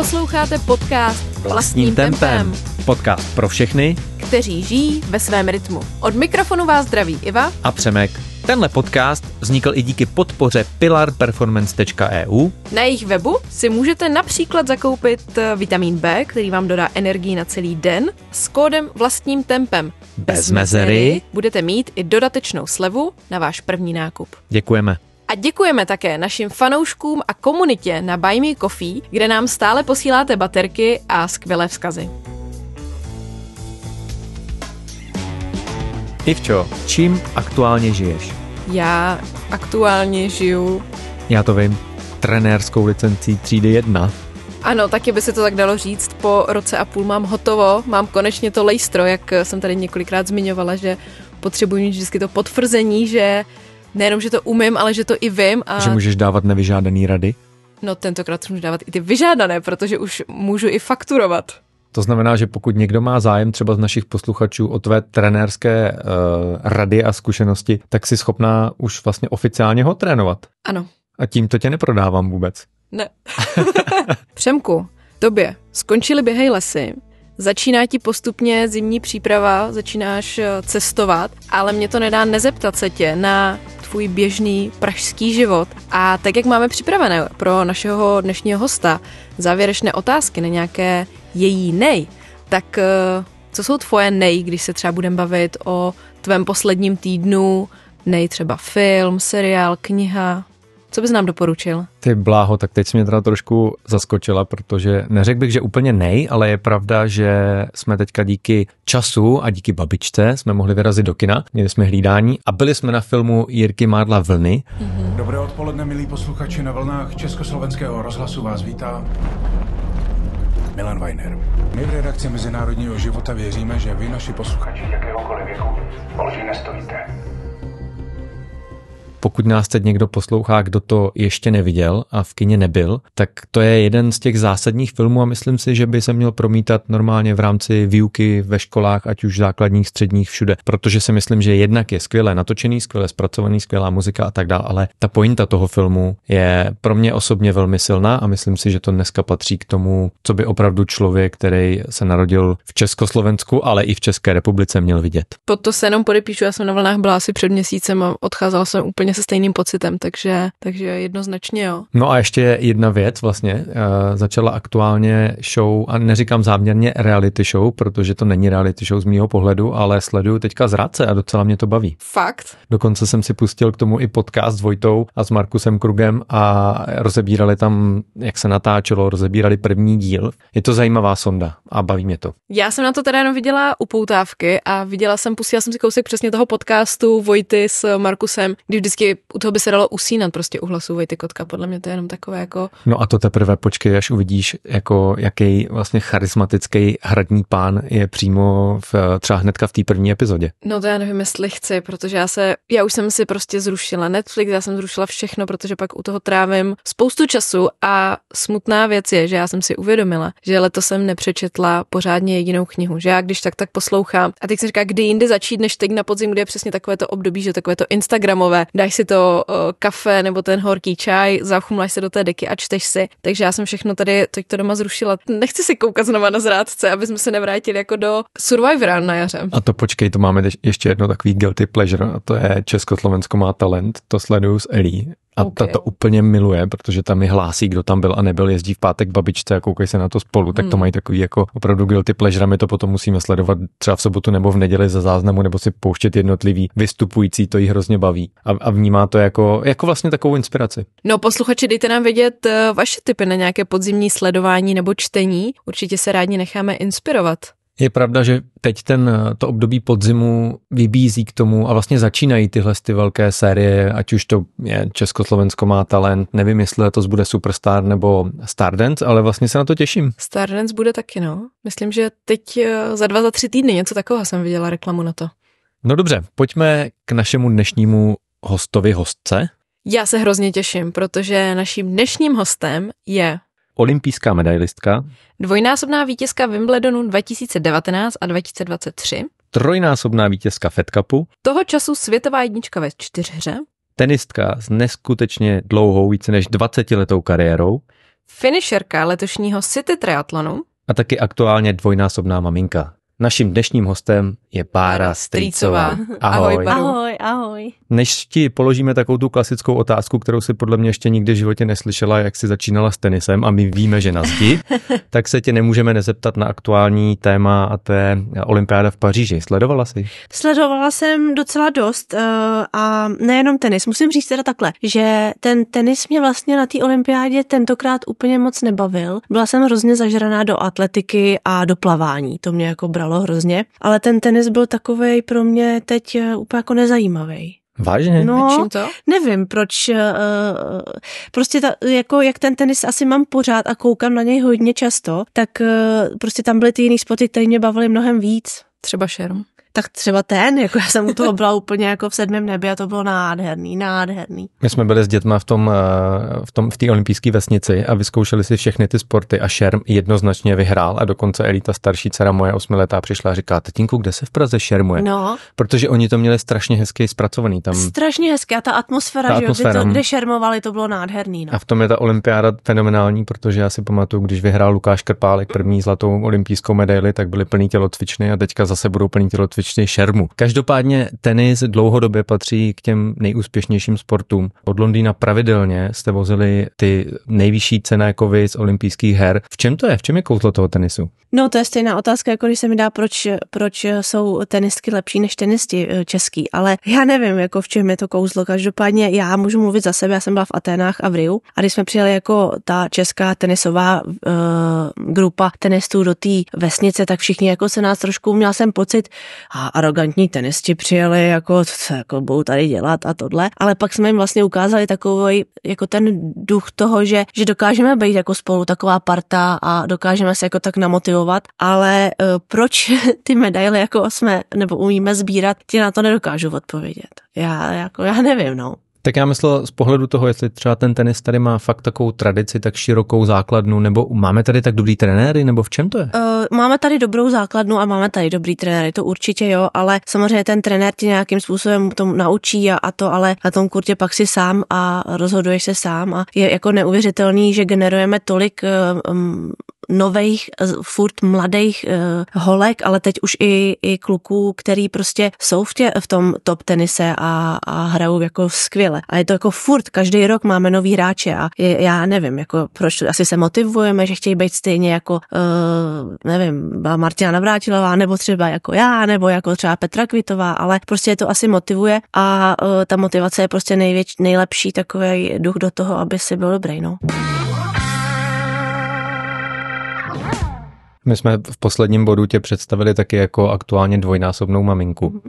Posloucháte podcast Vlastním, vlastním tempem. tempem. Podcast pro všechny, kteří žijí ve svém rytmu. Od mikrofonu vás zdraví Iva a Přemek. Tenhle podcast vznikl i díky podpoře pilarperformance.eu. E na jejich webu si můžete například zakoupit eh, vitamin B, který vám dodá energii na celý den, s kódem vlastním tempem. Bez, Bez mezery budete mít i dodatečnou slevu na váš první nákup. Děkujeme. A děkujeme také našim fanouškům a komunitě na Buy Me Coffee, kde nám stále posíláte baterky a skvělé vzkazy. Ivčo, čím aktuálně žiješ? Já aktuálně žiju... Já to vím, trenérskou licencí třídy 1. Ano, taky by se to tak dalo říct. Po roce a půl mám hotovo, mám konečně to lejstro, jak jsem tady několikrát zmiňovala, že potřebuji mít vždycky to potvrzení, že nejenom, že to umím, ale že to i vím. A... Že můžeš dávat nevyžádaný rady? No tentokrát můžu dávat i ty vyžádané, protože už můžu i fakturovat. To znamená, že pokud někdo má zájem třeba z našich posluchačů o tvé trenérské uh, rady a zkušenosti, tak si schopná už vlastně oficiálně ho trénovat. Ano. A tím to tě neprodávám vůbec. Ne. Přemku, tobě Skončili běhej lesy, Začíná ti postupně zimní příprava, začínáš eh, cestovat, ale mě to nedá nezeptat se tě na svůj běžný pražský život. A tak, jak máme připravené pro našeho dnešního hosta závěrečné otázky na nějaké její nej, tak eh, co jsou tvoje nej, když se třeba budeme bavit o tvém posledním týdnu, nej třeba film, seriál, kniha? Co bys nám doporučil? Ty bláho, tak teď jsi mě teda trošku zaskočila, protože neřekl bych, že úplně nej, ale je pravda, že jsme teďka díky času a díky babičce jsme mohli vyrazit do kina, měli jsme hlídání a byli jsme na filmu Jirky Mádla Vlny. Mm-hmm. Dobré odpoledne, milí posluchači na vlnách Československého rozhlasu vás vítá Milan Weiner. My v redakci Mezinárodního života věříme, že vy, naši posluchači jakéhokoliv věku, o nestojíte. Pokud nás teď někdo poslouchá, kdo to ještě neviděl a v kině nebyl, tak to je jeden z těch zásadních filmů a myslím si, že by se měl promítat normálně v rámci výuky ve školách, ať už základních, středních, všude, protože si myslím, že jednak je skvěle natočený, skvěle zpracovaný, skvělá muzika a tak dále, ale ta pointa toho filmu je pro mě osobně velmi silná a myslím si, že to dneska patří k tomu, co by opravdu člověk, který se narodil v Československu, ale i v České republice měl vidět. Pod to se jenom podepíšu, já jsem na vlnách byla asi před měsícem a odcházela jsem úplně úplně se stejným pocitem, takže, takže jednoznačně jo. No a ještě jedna věc vlastně, eh, začala aktuálně show, a neříkám záměrně reality show, protože to není reality show z mýho pohledu, ale sleduju teďka zradce a docela mě to baví. Fakt? Dokonce jsem si pustil k tomu i podcast s Vojtou a s Markusem Krugem a rozebírali tam, jak se natáčelo, rozebírali první díl. Je to zajímavá sonda a baví mě to. Já jsem na to teda jenom viděla upoutávky a viděla jsem, pustila jsem si kousek přesně toho podcastu Vojty s Markusem, když vždycky, u toho by se dalo usínat prostě u Ty Kotka, podle mě to je jenom takové jako... No a to teprve počkej, až uvidíš, jako jaký vlastně charismatický hradní pán je přímo v, třeba hnedka v té první epizodě. No to já nevím, jestli chci, protože já se, já už jsem si prostě zrušila Netflix, já jsem zrušila všechno, protože pak u toho trávím spoustu času a smutná věc je, že já jsem si uvědomila, že letos jsem nepřečetla pořádně jedinou knihu, že já když tak tak poslouchám a teď jsem říká, kdy jinde začít, než teď na podzim, kde je přesně takové to období, že takové to Instagramové, dá dáš si to uh, kafe nebo ten horký čaj, zachumlaš se do té deky a čteš si. Takže já jsem všechno tady, teď to doma zrušila. Nechci si koukat znova na zrádce, aby jsme se nevrátili jako do Survivora na jaře. A to počkej, to máme ještě jedno takový guilty pleasure a to je Československo má talent, to sleduju s Elí a okay. ta to úplně miluje, protože tam je hlásí, kdo tam byl a nebyl, jezdí v pátek k babičce a koukají se na to spolu, tak to hmm. mají takový jako opravdu guilty pleasure, my to potom musíme sledovat třeba v sobotu nebo v neděli za záznamu, nebo si pouštět jednotlivý vystupující, to jí hrozně baví a, a vnímá to jako, jako vlastně takovou inspiraci. No posluchači, dejte nám vědět eh, vaše typy na nějaké podzimní sledování nebo čtení, určitě se rádi necháme inspirovat. Je pravda, že teď ten, to období podzimu vybízí k tomu a vlastně začínají tyhle ty velké série, ať už to je Československo má talent, nevím, jestli letos bude Superstar nebo Stardance, ale vlastně se na to těším. Stardance bude taky, no. Myslím, že teď eh, za dva, za tři týdny něco takového jsem viděla reklamu na to. No dobře, pojďme k našemu dnešnímu hostovi hostce. Já se hrozně těším, protože naším dnešním hostem je olympijská medailistka. Dvojnásobná vítězka Wimbledonu 2019 a 2023. Trojnásobná vítězka Fed Cupu. Toho času světová jednička ve čtyřhře. Tenistka s neskutečně dlouhou, více než 20 letou kariérou. Finisherka letošního City Triathlonu A taky aktuálně dvojnásobná maminka. Naším dnešním hostem je Bára Strýcová. Ahoj. Ahoj, ahoj, Než ti položíme takovou tu klasickou otázku, kterou si podle mě ještě nikdy v životě neslyšela, jak jsi začínala s tenisem a my víme, že na zdi, tak se tě nemůžeme nezeptat na aktuální téma a to je olympiáda v Paříži. Sledovala jsi? Sledovala jsem docela dost eh, a nejenom tenis. Musím říct teda takhle, že ten tenis mě vlastně na té olympiádě tentokrát úplně moc nebavil. Byla jsem hrozně zažraná do atletiky a do plavání. To mě jako bralo hrálo hrozně, ale ten tenis byl takový pro mě teď eh, úplně jako nezajímavý. Vážně? No, Čím to? nevím, proč. Uh, prostě ta, jako jak ten tenis asi mám pořád a koukám na něj hodně často, tak uh, prostě tam byly ty jiný spoty, které mě bavily mnohem víc. Třeba šerm tak třeba ten, jako já jsem u toho byla úplně jako v sedmém nebi a to bylo nádherný, nádherný. My jsme byli s dětma v tom, eh, v tom, v té olympijské vesnici a vyzkoušeli si všechny ty sporty a Šerm jednoznačně vyhrál a dokonce Elita starší dcera moje osmiletá přišla a říká, tatínku, kde se v Praze šermuje? No. Protože oni to měli strašně hezky zpracovaný tam. Strašně hezky a ta atmosféra, ta že atmosféra. Kde, no. kde šermovali, to bylo nádherný. No. A v tom je ta olympiáda fenomenální, protože já si pamatuju, když vyhrál Lukáš Krpálek první zlatou olympijskou medaili, tak byly plný tělocvičny a teďka zase budou plný tělocvičny skutečně šermu. Každopádně tenis dlouhodobě patří k těm nejúspěšnějším sportům. Od Londýna pravidelně jste vozili ty nejvyšší cené kovy jako z olympijských her. V čem to je? V čem je kouzlo toho tenisu? No, to je stejná otázka, jako když se mi dá, proč, proč jsou tenisky lepší než tenisti eh, český, ale já nevím, jako v čem je to kouzlo. Každopádně já můžu mluvit za sebe, já jsem byla v Aténách a v Riu a když jsme přijeli jako ta česká tenisová uh, grupa tenistů do té vesnice, tak všichni jako se nás trošku, měl jsem pocit, a arrogantní tenisti přijeli, jako co jako budou tady dělat a tohle, ale pak jsme jim vlastně ukázali takový, jako ten duch toho, že, že dokážeme být jako spolu taková parta a dokážeme se jako tak namotivovat, ale uh, proč ty medaily jako jsme nebo umíme sbírat, ti na to nedokážu odpovědět. Já, jako, já nevím, no. Tak já myslel z pohledu toho, jestli třeba ten tenis tady má fakt takovou tradici, tak širokou základnu, nebo máme tady tak dobrý trenéry, nebo v čem to je? Uh, máme tady dobrou základnu a máme tady dobrý trenéry, to určitě jo, ale samozřejmě ten trenér ti nějakým způsobem tomu naučí a, a to, ale na tom kurtě pak si sám a rozhoduješ se sám a je jako neuvěřitelný, že generujeme tolik um, nových, eh, furt mladých uh, eh, holek, ale teď už i, i kluků, který prostě jsou v, tě, v tom top tenise a, a hrajou jako skvěle. A je to jako furt, každý rok máme nový hráče a je, já nevím, jako proč asi se motivujeme, že chtějí být stejně jako, uh, nevím, Martina Navrátilová, nebo třeba jako já, nebo jako třeba Petra Kvitová, ale prostě je to asi motivuje a uh, ta motivace je prostě největší, nejlepší takový duch do toho, aby si byl dobrý, no. My jsme v posledním bodu tě představili taky jako aktuálně dvojnásobnou maminku.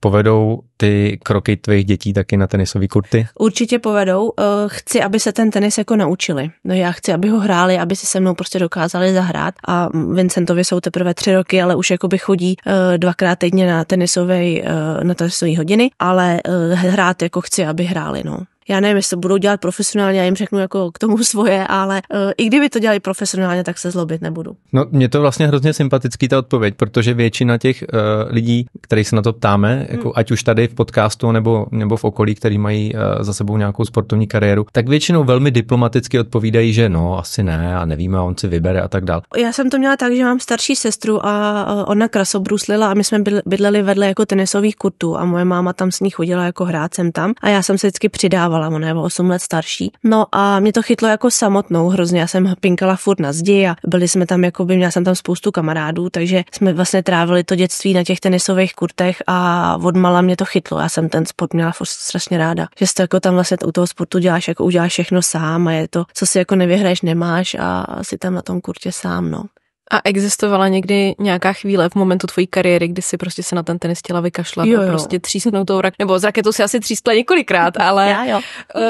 Povedou ty kroky tvých dětí taky na tenisové kurty? Určitě povedou. Eh, chci, aby se ten tenis jako naučili. No já chci, aby ho hráli, aby si se mnou prostě dokázali zahrát. A Vincentovi jsou teprve tři roky, ale už jako by chodí eh, dvakrát týdně na tenisové eh, na tenisové hodiny, ale hrát jako chci, aby hráli. No já nevím, jestli to budou dělat profesionálně, já jim řeknu jako k tomu svoje, ale uh, i kdyby to dělali profesionálně, tak se zlobit nebudu. No, mě to vlastně hrozně sympatický ta odpověď, protože většina těch uh, lidí, který se na to ptáme, hmm. jako hmm. ať už tady v podcastu nebo, nebo v okolí, který mají uh, za sebou nějakou sportovní kariéru, tak většinou velmi diplomaticky odpovídají, že no, asi ne a nevíme, a on si vybere a tak dále. Já jsem to měla tak, že mám starší sestru a ona krasobruslila a my jsme bydleli vedle jako tenisových kurtů a moje máma tam s ní chodila jako hrát tam a já jsem se vždycky přidávala studovala, ona je o 8 let starší. No a mě to chytlo jako samotnou hrozně, já jsem pinkala furt na zdi a byli jsme tam, jako by měla jsem tam spoustu kamarádů, takže jsme vlastně trávili to dětství na těch tenisových kurtech a odmala mě to chytlo. Já jsem ten sport měla furt strašně ráda, že jste jako tam vlastně u toho sportu děláš, jako uděláš všechno sám a je to, co si jako nevyhraješ, nemáš a si tam na tom kurtě sám, no. A existovala někdy nějaká chvíle v momentu tvojí kariéry, kdy si prostě se na ten tenis chtěla vykašla jo, jo. a prostě třísnout tou rak, nebo z raketou si asi třískla několikrát, ale Já, jo. Uh,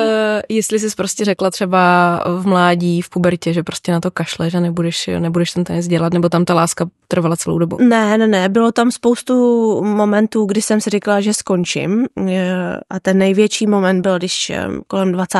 jestli jsi prostě řekla třeba v mládí, v pubertě, že prostě na to kašle, že nebudeš, nebudeš ten tenis dělat, nebo tam ta láska trvala celou dobu? Ne, ne, ne, bylo tam spoustu momentů, kdy jsem si říkala, že skončím eh, a ten největší moment byl, když eh, kolem 20.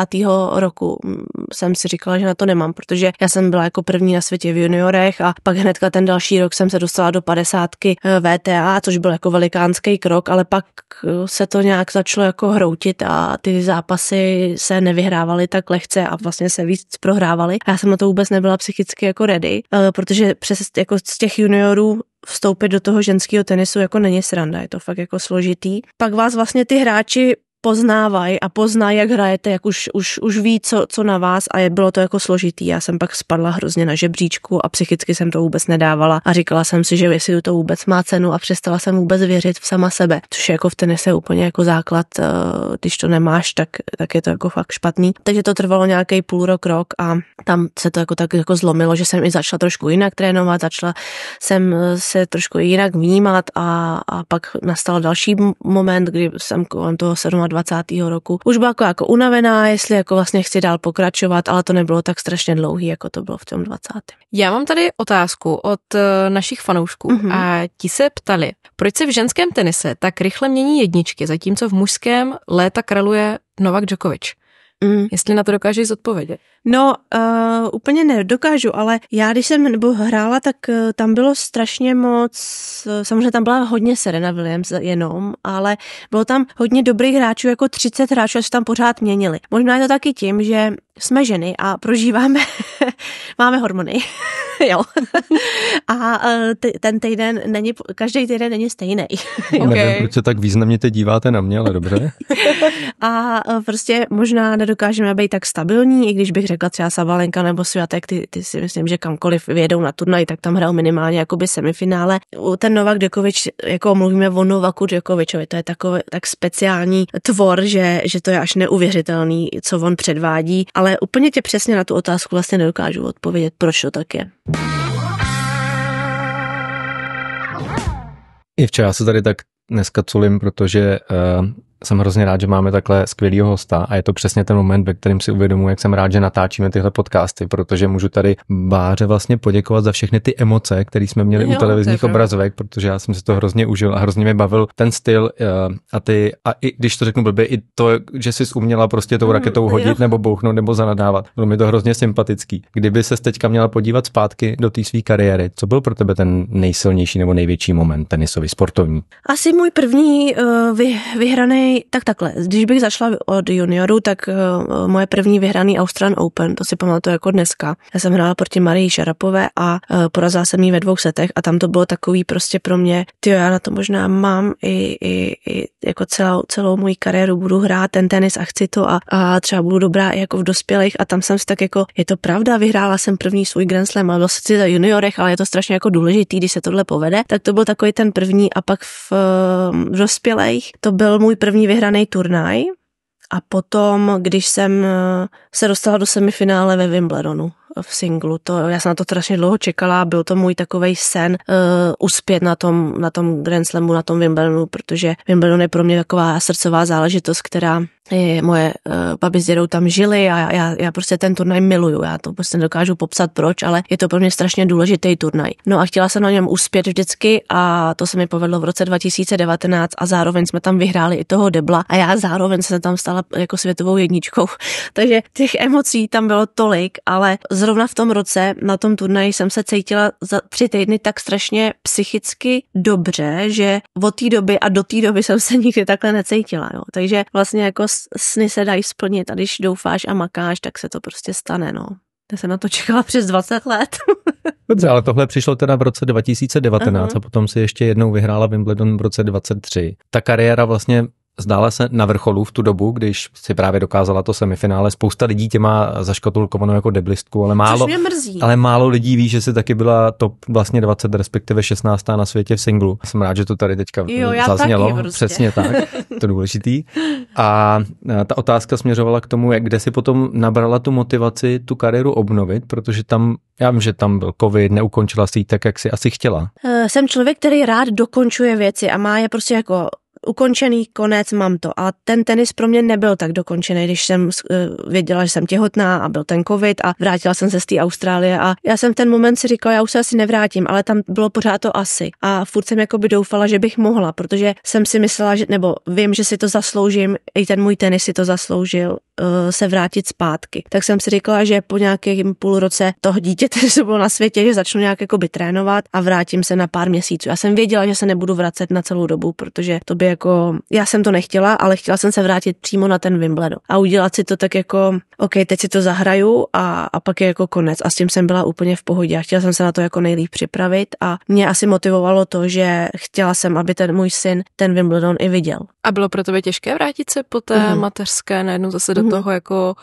roku mm, jsem si říkala, že na to nemám, protože já jsem byla jako první na světě v juniorech a pak hnedka ten další rok jsem se dostala do padesátky eh, VTA, což byl jako velikánský krok, ale pak eh, se to nějak začalo jako hroutit a ty zápasy se nevyhrávaly tak lehce a vlastně se víc prohrávaly. Já jsem na to vůbec nebyla psychicky jako ready, eh, protože přes jako z těch juniorů vstoupit do toho ženského tenisu jako není sranda, je to fakt jako složitý. Pak vás vlastně ty hráči poznávají a poznají, jak hrajete, jak už, už, už ví, co, co na vás a je, bylo to jako složitý. Já jsem pak spadla hrozně na žebříčku a psychicky jsem to vůbec nedávala a říkala jsem si, že jestli to vůbec má cenu a přestala jsem vůbec věřit v sama sebe, což je jako v tenise úplně jako základ, eh, když to nemáš, tak, tak je to jako fakt špatný. Takže to trvalo nějaký půl rok, rok a tam se to jako tak jako zlomilo, že jsem i začala trošku jinak trénovat, začala jsem eh, se trošku jinak vnímat a, a pak nastal další moment, kdy jsem kolem toho 27 21. roku. Už byla jako, jako unavená, jestli jako vlastně chci dál pokračovat, ale to nebylo tak strašně dlouhý, jako to bylo v tom 20. Já mám tady otázku od eh, našich fanoušků mm-hmm. a ti se ptali, proč se v ženském tenise tak rychle mění jedničky, zatímco v mužském léta kraluje Novak Djokovic. Mm. Jestli na to dokážeš zodpovědět? No, uh, úplně nedokážu, ale já když jsem nebo hrála, tak uh, tam bylo strašně moc, uh, samozřejmě tam byla hodně Serena Williams jenom, ale bylo tam hodně dobrých hráčů, jako 30 hráčů, až tam pořád měnili. Možná je to taky tím, že jsme ženy a prožíváme, máme hormony, jo. A e, ten týden není, každý týden není stejný. No, okay. Nevím, proč se tak významně teď díváte na mě, ale dobře. a e, prostě možná nedokážeme být tak stabilní, i když bych řekla třeba Savalenka nebo Sviatek, ty, ty si myslím, že kamkoliv vědou na turnaj, tak tam hrál minimálně jakoby semifinále. Ten Novak Djokovic, jako mluvíme o Novaku Djokovicovi, to je takový tak speciální tvor, že, že to je až neuvěřitelný, co on předvádí, ale ale úplně tě přesně na tu otázku vlastně nedokážu odpovědět, proč to tak je. I včera se tady tak dneska culím, protože uh, jsem hrozně rád, že máme takhle skvělého hosta a je to přesně ten moment, ve kterém si uvědomuji, jak jsem rád, že natáčíme tyhle podcasty, protože můžu tady Báře vlastně poděkovat za všechny ty emoce, které jsme měli jo, u televizních obrazovek, protože já jsem si to hrozně užil a hrozně mi bavil ten styl eh, a ty, a i když to řeknu blbě, i to, že jsi uměla prostě tou mm, raketou hodit jo. nebo bouchnout nebo zanadávat. Bylo mi to hrozně sympatický. Kdyby se teďka měla podívat zpátky do té své kariéry, co byl pro tebe ten nejsilnější nebo největší moment tenisový, sportovní? Asi můj první uh, vy, vyhraný tak takhle, když bych začala od juniorů, tak uh, moje první vyhraný Australian Open, to si pamatuju jako dneska. Já jsem hrála proti Marii Šarapové a uh, porazila jsem ji ve dvou setech a tam to bylo takový prostě pro mě, ty já na to možná mám i, i, i jako celou, celou moji kariéru budu hrát ten tenis a chci to a, a třeba budu dobrá i jako v dospělých a tam jsem si tak jako, je to pravda, vyhrála jsem první svůj Grand Slam, ale vlastně za juniorech, ale je to strašně jako důležitý, když se tohle povede, tak to byl takový ten první a pak v, eh, v dospělých to byl můj první první vyhraný turnaj a potom, když jsem eh, se dostala do semifinále ve Wimbledonu v singlu. To, já jsem na to strašně dlouho čekala, byl to můj takový sen uh, uspět na tom, na tom Grand Slamu, na tom Wimbledonu, protože Wimbledon je pro mě taková srdcová záležitost, která je, moje uh, babi s dědou tam žili a já, já prostě ten turnaj miluju. Já to prostě nedokážu popsat proč, ale je to pro mě strašně důležitý turnaj. No a chtěla jsem na něm uspět vždycky a to se mi povedlo v roce 2019 a zároveň jsme tam vyhráli i toho debla a já zároveň jsem tam stala jako světovou jedničkou. Takže těch emocí tam bylo tolik, ale z zrovna v tom roce na tom turnaji jsem se cítila za tři týdny tak strašně psychicky dobře, že od té doby a do té doby jsem se nikdy takhle necítila. Jo. Takže vlastně jako sny se dají splnit a když doufáš a makáš, tak se to prostě stane. No. Já jsem na to čekala přes 20 let. Dobře, ale tohle přišlo teda v roce 2019 uh-huh. Mhm. a potom si ještě jednou vyhrála Wimbledon v roce 23. Ta kariéra vlastně zdála se na vrcholu v tu dobu, když si právě dokázala to semifinále. Spousta lidí tě má zaškatulkovanou jako deblistku, ale málo, ale málo lidí ví, že si taky byla top vlastně 20, respektive 16. na světě v singlu. Jsem rád, že to tady teďka jo, já zaznělo. Taky prostě. Přesně tak, to důležitý. A ta otázka směřovala k tomu, jak kde si potom nabrala tu motivaci tu kariéru obnovit, protože tam, já vím, že tam byl covid, neukončila si ji tak, jak si asi chtěla. Eh, jsem člověk, který rád dokončuje věci a má je prostě jako ukončený konec, mám to. A ten tenis pro mě nebyl tak dokončený, když jsem eh, věděla, že jsem těhotná a byl ten covid a vrátila jsem se z té Austrálie a já jsem v ten moment si říkala, já už se asi nevrátím, ale tam bylo pořád to asi. A furt jsem jako by doufala, že bych mohla, protože jsem si myslela, že, nebo vím, že si to zasloužím, i ten můj tenis si to zasloužil Eh, se vrátit zpátky. Tak jsem si říkala, že po nějakém půl roce toho dítěte, co bylo na světě, že začnu nějak jako by trénovat a vrátím se na pár měsíců. Já jsem věděla, že se nebudu vracet na celou dobu, protože to by jako, já jsem to nechtěla, ale chtěla jsem se vrátit přímo na ten Wimbledon a udělat si to tak jako, OK, teď si to zahraju a, a pak je jako konec. A s tím jsem byla úplně v pohodě a chtěla jsem se na to jako nejlíp připravit a mě asi motivovalo to, že chtěla jsem, aby ten můj syn ten Wimbledon i viděl. A bylo pro tebe těžké vrátit se po té uh-huh. mateřské najednou zase do mm-hmm. toho jako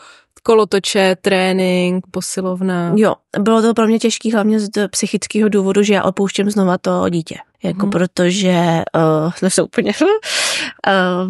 kolotoče, trénink, posilovna. Jo, bylo to pro mě těžké hlavně z psychického důvodu, že já opouštím znova to dítě. Jako hmm. protože uh, jsme se úplně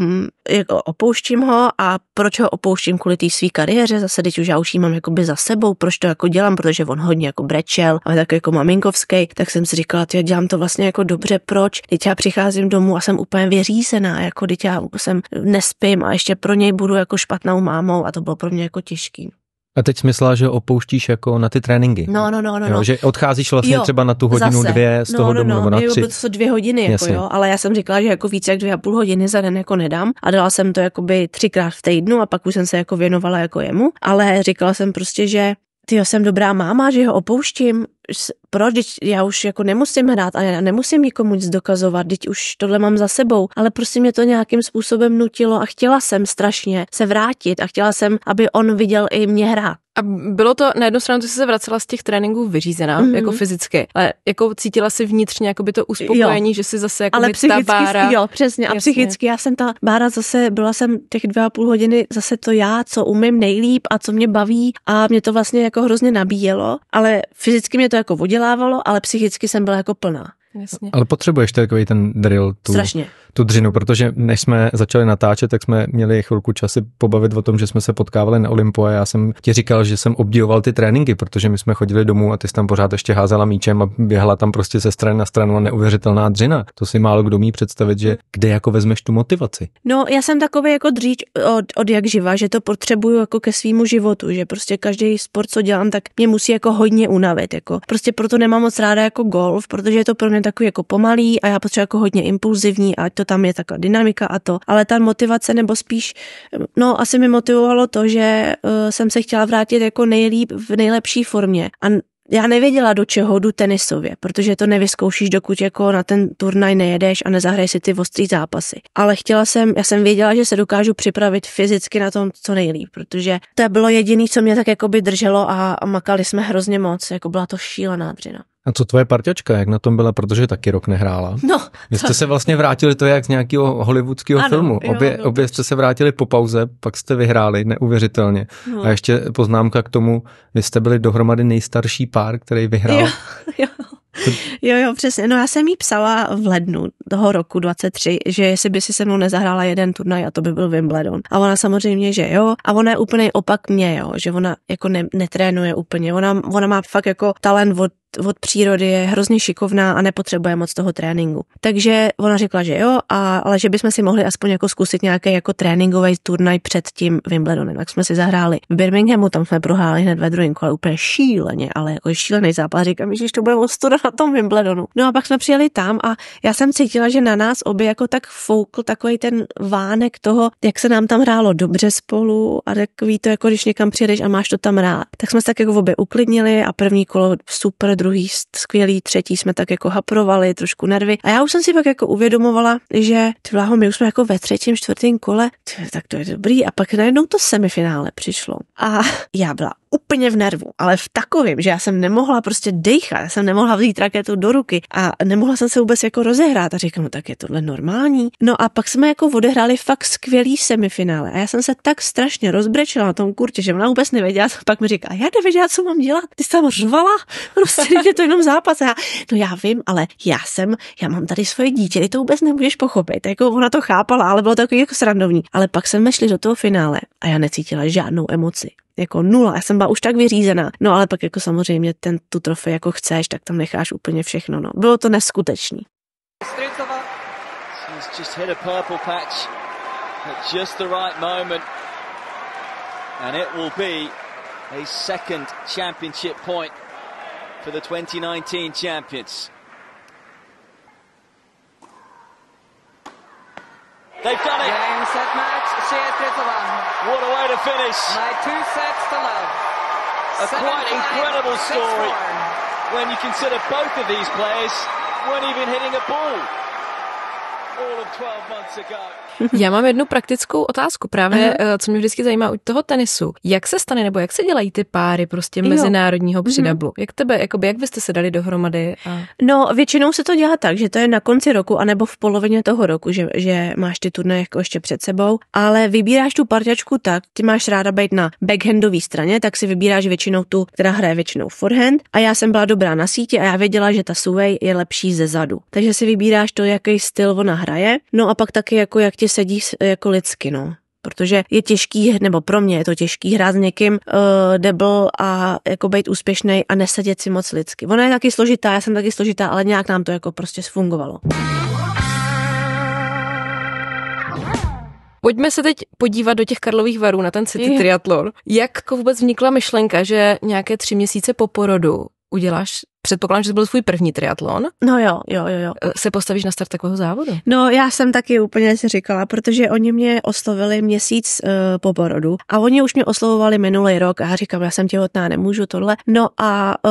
Um, jako opouštím ho a proč ho opouštím kvůli té své kariéře, zase teď už já už mám jakoby za sebou, proč to jako dělám, protože on hodně jako brečel, ale tak jako maminkovský, tak jsem si říkala, já dělám to vlastně jako dobře, proč? Teď já přicházím domů a jsem úplně vyřízená, jako teď já jsem nespím a ještě pro něj budu jako špatnou mámou a to bylo pro mě jako těžký. A teď myslela, že opouštíš jako na ty tréninky. No, no, no, no. Jo, no. Že odcházíš vlastně jo, třeba na tu hodinu, zase. dvě z no, toho no, domu, no, nebo na tři. Bylo to dvě hodiny, jako jo, ale já jsem říkala, že jako více jak dvě a půl hodiny za den jako nedám a dala jsem to jakoby třikrát v týdnu a pak už jsem se jako věnovala jako jemu, ale říkala jsem prostě, že ty jsem dobrá máma, že ho opouštím, proč, teď já už jako nemusím hrát a já nemusím nikomu nic dokazovat, teď už tohle mám za sebou, ale prostě mě to nějakým způsobem nutilo a chtěla jsem strašně se vrátit a chtěla jsem, aby on viděl i mě hrát. A bylo to na jednu stranu, že jsi se vracela z těch tréninků vyřízená, mm-hmm. jako fyzicky, ale jako cítila si vnitřně jako by to uspokojení, jo. že si zase jako ale psychicky, ta bára. Jo, přesně. Jasně. A psychicky já jsem ta bára zase, byla jsem těch dvě a půl hodiny zase to já, co umím nejlíp a co mě baví a mě to vlastně jako hrozně nabíjelo, ale fyzicky mě to to jako vodělávalo, ale psychicky jsem byla jako plná. Jasně. Ale potřebuješ takový ten drill. Tu... Strašně tu dřinu, protože než jsme začali natáčet, tak jsme měli chvilku časy pobavit o tom, že jsme se potkávali na Olympu a já jsem ti říkal, že jsem obdivoval ty tréninky, protože my jsme chodili domů a ty jsi tam pořád ještě házela míčem a běhala tam prostě ze strany na stranu a neuvěřitelná dřina. To si málo kdo mí představit, že kde jako vezmeš tu motivaci. No, já jsem takový jako dříč od, od jak živa, že to potřebuju jako ke svýmu životu, že prostě každý sport, co dělám, tak mě musí jako hodně unavit. Jako. Prostě proto nemám moc ráda jako golf, protože je to pro mě takový jako pomalý a já potřebuji jako hodně impulzivní a to to tam je taková dynamika a to. Ale ta motivace nebo spíš, no asi mi motivovalo to, že uh, jsem se chtěla vrátit jako nejlíp, v nejlepší formě. A já nevěděla, do čeho jdu tenisově, protože to nevyzkoušíš, dokud jako na ten turnaj nejedeš a nezahraješ si ty ostrý zápasy. Ale chtěla jsem, já jsem věděla, že se dokážu připravit fyzicky na tom co nejlíp, protože to bylo jediné, co mě tak jako by drželo a, a makali jsme hrozně moc, jako byla to šílená dřina. A co tvoje parťačka, jak na tom byla, protože taky rok nehrála? No. Vy jste se vlastně vrátili, to je jak z nějakého hollywoodského ano, filmu. Obě, jo, no, obě jste se vrátili po pauze, pak jste vyhráli, neuvěřitelně. No. A ještě poznámka k tomu, vy jste byli dohromady nejstarší pár, který vyhrál. Jo, jo. Jo, jo, přesně. No já jsem jí psala v lednu toho roku 23, že jestli by si se mnou nezahrála jeden turnaj a to by byl Wimbledon. A ona samozřejmě, že jo. A ona je úplně opak mě, jo. Že ona jako ne, netrénuje úplně. Ona, ona má fakt jako talent od od přírody je hrozně šikovná a nepotřebuje moc toho tréninku. Takže ona řekla, že jo, a, ale že bychom si mohli aspoň jako zkusit nějaký jako tréninkový turnaj před tím Wimbledonem. Tak jsme si zahráli v Birminghamu, tam jsme proháli hned ve druhém kole úplně šíleně, ale jako šílený zápas. Říkám, že to bude ostuda na tom Wimbledonu. No a pak jsme přijeli tam a já jsem cítila, že na nás obě jako tak foukl takový ten vánek toho, jak se nám tam hrálo dobře spolu a ví to, jako když někam přijedeš a máš to tam rád. Tak jsme se tak jako obě uklidnili a první kolo super, druhý skvělý, třetí jsme tak jako haprovali, trošku nervy. A já už jsem si pak jako uvědomovala, že ty vláho, my už jsme jako ve třetím, čtvrtém kole, tak to je dobrý. A pak najednou to semifinále přišlo. A já byla úplně v nervu, ale v takovém, že já jsem nemohla prostě dejchat, já jsem nemohla vzít raketu do ruky a nemohla jsem se vůbec jako rozehrát a říkám, no tak je tohle normální. No a pak jsme jako odehráli fakt skvělý semifinále a já jsem se tak strašně rozbrečila na tom kurtě, že ona vůbec nevěděla, co pak mi říká, já nevěděla, co mám dělat, ty jsi tam řvala, prostě je to jenom zápas. A já, no já vím, ale já jsem, já mám tady svoje dítě, ty to vůbec nemůžeš pochopit. Jako ona to chápala, ale bylo to jako srandovní. Ale pak jsme šli do toho finále a já necítila žádnou emoci jako nula, já jsem byla už tak vyřízená. No ale pak jako samozřejmě ten, tu trofej jako chceš, tak tam necháš úplně všechno, no. Bylo to neskutečný. And it will be a second championship point for the 2019 champions. They've done it! Game, set, man. What a way to finish. My two sets to love. A Seven quite incredible story when you consider both of these players weren't even hitting a ball all of 12 months ago. Já mám jednu praktickou otázku právě, Aha. Eh, co mě vždycky zajímá u toho tenisu. Jak se stane nebo jak se dělají ty páry prostě jo. mezinárodního mhm. přidablu? Jak tebe, jakoby, jak byste se dali dohromady? A... No, většinou se to dělá tak, že to je na konci roku anebo v polovině toho roku, že, že máš ty turné jako ještě před sebou, ale vybíráš tu parťačku tak, ty máš ráda být na backhandové straně, tak si vybíráš většinou tu, která hraje většinou forehand a já jsem byla dobrá na síti a já věděla, že ta suvej je lepší ze zadu. Takže si vybíráš to, jaký styl ona hraje, no a pak taky jako jak tě prostě sedí e, jako lidsky, no protože je těžký, nebo pro mě je to těžký hrát s někým uh, debl a jako být úspěšný a nesedět si moc lidsky. Ona je taky složitá, já jsem taky složitá, ale nějak nám to jako prostě sfungovalo. Pojďme se teď podívat do těch Karlových varů na ten city triatlon. Jak jako vůbec vznikla myšlenka, že nějaké tři měsíce po porodu uděláš předpokládám, že to byl tvůj první triatlon. No jo, jo, jo, jo. Eh, se postavíš na start takového závodu? No já jsem taky úplně si říkala, protože oni mě oslovili měsíc uh, po porodu a oni už mě oslovovali minulý rok a říkám, já jsem těhotná, nemůžu tohle. No a uh,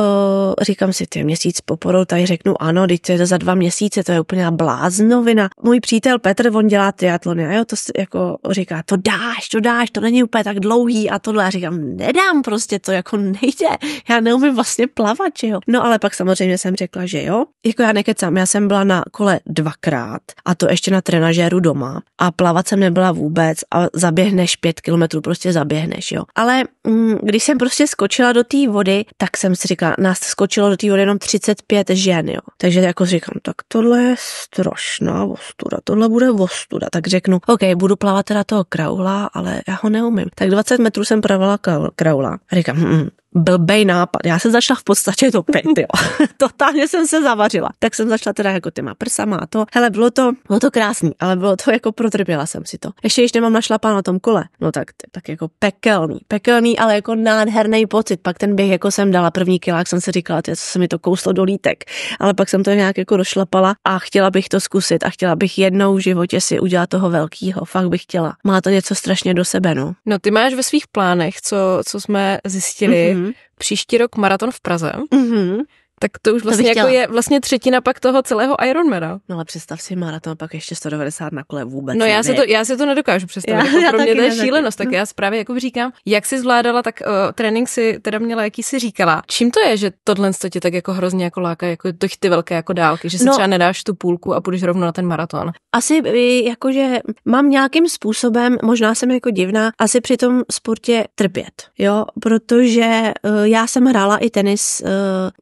říkám si, ty měsíc po porodu, tady řeknu ano, teď to je za dva měsíce, to je úplně bláznovina. Můj přítel Petr, on dělá triatlony a jo, to jako říká, to dáš, to dáš, to není úplně tak dlouhý a tohle. A říkám, nedám prostě, to jako nejde, já neumím vlastně plavat, jo. No ale pak samozřejmě jsem řekla, že jo. Jako já nekecám, já jsem byla na kole dvakrát a to ještě na trenažéru doma a plavat jsem nebyla vůbec a zaběhneš pět kilometrů, prostě zaběhneš, jo. Ale mm, když jsem prostě skočila do té vody, tak jsem si říkala, nás skočilo do té vody jenom 35 žen, jo. Takže jako říkám, tak tohle je strašná ostuda, tohle bude ostuda. Tak řeknu, OK, budu plavat teda toho kraula, ale já ho neumím. Tak 20 metrů jsem pravala kraula. A říkám, mm, blbej nápad. Já jsem začala v podstatě pět, jo. Totálně jsem se zavařila. Tak jsem začala teda jako těma prsama a to. Hele, bylo to, bylo to krásný, ale bylo to jako protrpěla jsem si to. Ještě když nemám pán na tom kole, no tak, tak jako pekelný, pekelný, ale jako nádherný pocit. Pak ten běh jako jsem dala první kilák, jsem si říkala, tě, co se mi to kouslo do lítek, ale pak jsem to nějak jako došlapala a chtěla bych to zkusit a chtěla bych jednou v životě si udělat toho velkého. fakt bych chtěla. Má to něco strašně do sebe, no. No ty máš ve svých plánech, co, co jsme zjistili, mm-hmm Mm-hmm. Příští rok maraton v Praze. Mm-hmm tak to už vlastně to jako je vlastně třetina pak toho celého Ironmana. No ale představ si maraton pak ještě 190 na kole vůbec. No já si, to, já si to nedokážu představit, já, jako já pro mě to je šílenost, tak já zprávě jako říkám, jak jsi zvládala, tak uh, trénink si teda měla, jaký si říkala. Čím to je, že tohle to tě tak jako hrozně jako láká, jako to ty velké jako dálky, že si no, třeba nedáš tu půlku a půjdeš rovnou na ten maraton? Asi eh, jakože mám nějakým způsobem, možná jsem jako divná, asi při tom sportě trpět, jo, protože uh, já jsem hrála i tenis, uh,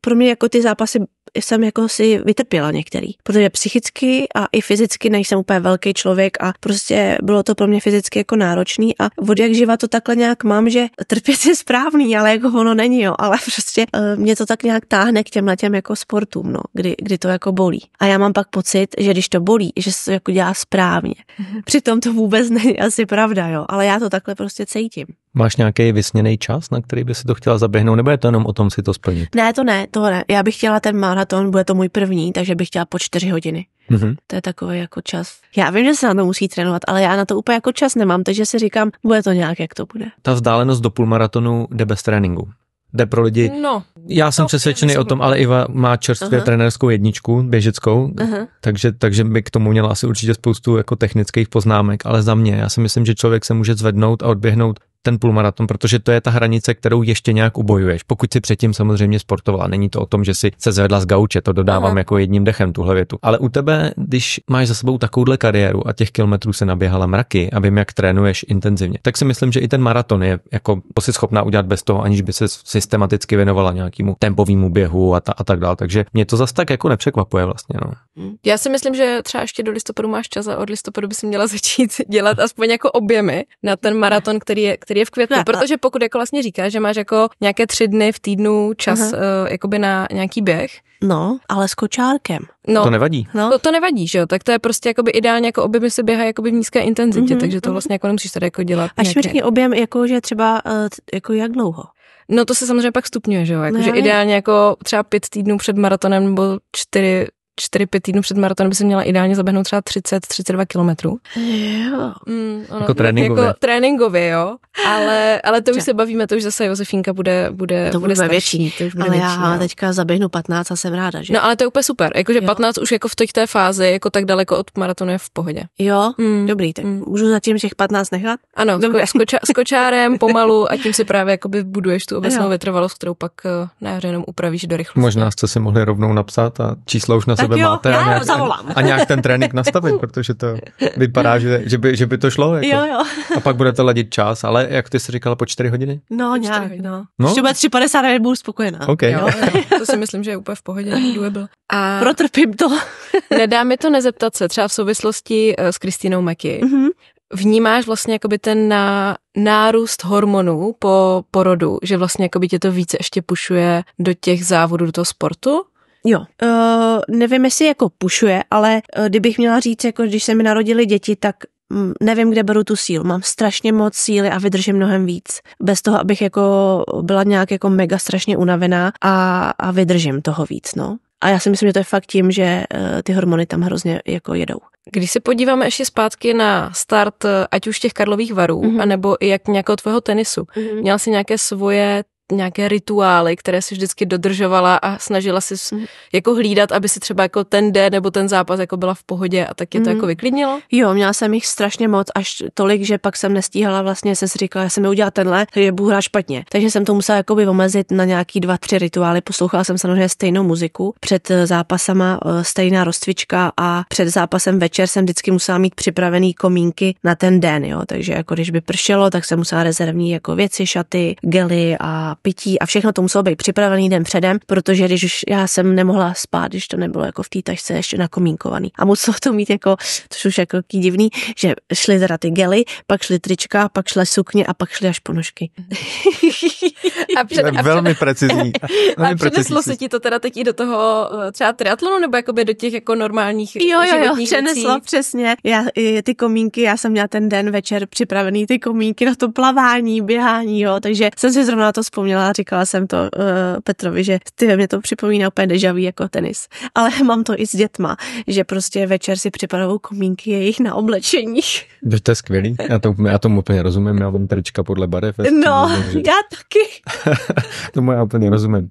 pro mě jako ty zápasy jsem jako si vytrpěla některý, protože psychicky a i fyzicky nejsem úplně velký člověk a prostě bylo to pro mě fyzicky jako náročný a od jak živa to takhle nějak mám, že trpět je správný, ale jako ono není, jo, ale prostě eh, mě to tak nějak táhne k těmhle těm jako sportům, no, kdy, kdy to jako bolí. A já mám pak pocit, že když to bolí, že se to jako dělá správně. Mhm. Přitom to vůbec není asi pravda, jo, ale já to takhle prostě cítím. Máš nějaký vysněný čas, na který by si to chtěla zaběhnout, nebo je to jenom o tom si to splnit? Ne, to ne, to ne. Já bych chtěla ten maraton, bude to můj první, takže bych chtěla po čtyři hodiny. Mm-hmm. To je takový jako čas. Já vím, že se na to musí trénovat, ale já na to úplně jako čas nemám, takže si říkám, bude to nějak, jak to bude. Ta vzdálenost do půlmaratonu jde bez tréninku jde pro lidi. No, já jsem přesvědčený o tom, ale Iva má čerstvě uh-huh. trenérskou jedničku, běžeckou, uh-huh. takže, takže by k tomu měla asi určitě spoustu jako technických poznámek, ale za mě, já si myslím, že člověk se může zvednout a odběhnout ten půlmaraton, protože to je ta hranice, kterou ještě nějak ubojuješ. Pokud si předtím samozřejmě sportovala, není to o tom, že si se zvedla z gauče, to dodávám Aha. jako jedním dechem tuhle větu. Ale u tebe, když máš za sebou takovouhle kariéru a těch kilometrů se naběhala mraky a vím, jak trénuješ intenzivně, tak si myslím, že i ten maraton je jako to si schopná udělat bez toho, aniž by se systematicky věnovala nějakému tempovému běhu a, ta, a tak dále. Takže mě to zas tak jako nepřekvapuje vlastně. No. Já si myslím, že třeba ještě do listopadu máš čas a od listopadu by si měla začít dělat aspoň jako objemy na ten maraton, který je, který který je v květnu. Ne, protože pokud jako vlastně říkáš, že máš jako nějaké tři dny v týdnu čas uh, jakoby na nějaký běh. No, ale s kočárkem. No, to nevadí. No. To, to nevadí, že jo? Tak to je prostě jakoby ideálně, jako objemy se běhají jakoby v nízké intenzitě, mm-hmm, takže to mm-hmm. vlastně jako nemusíš tady jako dělat. Až nějaké... mi řekni objem, jako že třeba uh, jako jak dlouho? No to se samozřejmě pak stupňuje, že jo? Jako, no, že ideálně jako třeba pět týdnů před maratonem nebo čtyři 4-5 týdnů před maratonem by se měla ideálně zaběhnout třeba 30-32 kilometrů. Jo. Mm, ono, jako tréninkově. Jako tréninkově, jo. Ale, ale to už se bavíme, to už zase Josefínka bude bude To bude, bude větší. To už bude ale větší, já jo. No. teďka zaběhnu 15 a jsem ráda, že? No ale to je úplně super. Jakože 15 už jako v té fázi, jako tak daleko od maratonu je v pohodě. Jo, mm. dobrý, tak mm. můžu zatím těch 15 nechat? Ano, Dobře. s, koča, s kočárem pomalu a tím si právě jakoby buduješ tu obecnou vytrvalost, kterou pak eh, na jenom upravíš do rychlosti. Možná jste si mohli rovnou napsat a čísla už na sebe sebe jo, máte a nějak, zavolám. a nějak ten trénink nastavit, protože to vypadá, že, že, by, že by to šlo. Jako. Jo, jo. A pak budete ladit čas, ale jak ty jsi říkala, po čtyři hodiny? No, po nějak, hodiny. no. no? Ještě bude 3,50 a budu spokojená. Okay. Jo, to si myslím, že je úplně v pohodě. A Protrpím to. nedá mi to nezeptat se, třeba v souvislosti eh, s Kristínou Meky. Mm-hmm vnímáš vlastně jakoby ten na, nárůst hormonů po porodu, že vlastně jakoby tě to více ještě pušuje do těch závodů, do toho sportu? Jo, uh, nevím, jestli jako pušuje, ale uh, kdybych měla říct, jako když se mi narodili děti, tak mm, nevím, kde beru tu sílu. Mám strašně moc síly a vydržím mnohem víc. Bez toho, abych jako byla nějak jako mega strašně unavená a, a vydržím toho víc, no. A já si myslím, že to je fakt tím, že eh, ty hormony tam hrozně jako jedou. Když se podíváme ještě zpátky na start, ať už těch Karlových varů, mm-hmm. anebo i jak nějakého tvého tenisu, mm-hmm. měla jsi nějaké svoje nějaké rituály, které si vždycky dodržovala a snažila si mm. jako hlídat, aby si třeba jako ten den nebo ten zápas jako byla v pohodě a tak je to mm. jako vyklidnilo? Jo, měla jsem jich strašně moc, až tolik, že pak jsem nestíhala vlastně, jsem si říkala, já jsem udělala tenhle, že budu hrát špatně. Takže jsem to musela jakoby omezit na nějaký dva, tři rituály. Poslouchala jsem samozřejmě stejnou muziku, před eh, zápasama eh, stejná rozcvička a před zápasem večer jsem vždycky musela mít připravený komínky na ten den, jo. Takže jako když by pršelo, tak jsem musela rezervní jako věci, šaty, gely a pití a všechno to muselo být připravený den předem, protože když už já jsem nemohla spát, když to nebylo jako v té tašce ještě nakomínkovaný. A muselo to mít jako, což už jako divný, že šly teda ty gely, pak šly trička, pak šly sukně a pak šly až ponožky. a před, a před, velmi precizní. a přeneslo se ti to teda teď i do toho eh, třeba triatlonu nebo jakoby do těch jako normálních jo, jo, jo, přeneslo, věcí? přesně. Já, ty komínky, já jsem měla ten den večer připravený ty komínky na to plavání, běhání, jo, takže jsem si zrovna to vzpomněla vzpomněla, říkala jsem to uh, Petrovi, že ty mě to připomíná úplně dejaví, jako tenis. Ale mám to i s dětma, že prostě večer si připravou komínky jejich na oblečení. To je skvělý, já, to, já tomu úplně rozumím, já mám trička podle barev. No, může... já taky. tomu já úplně rozumím.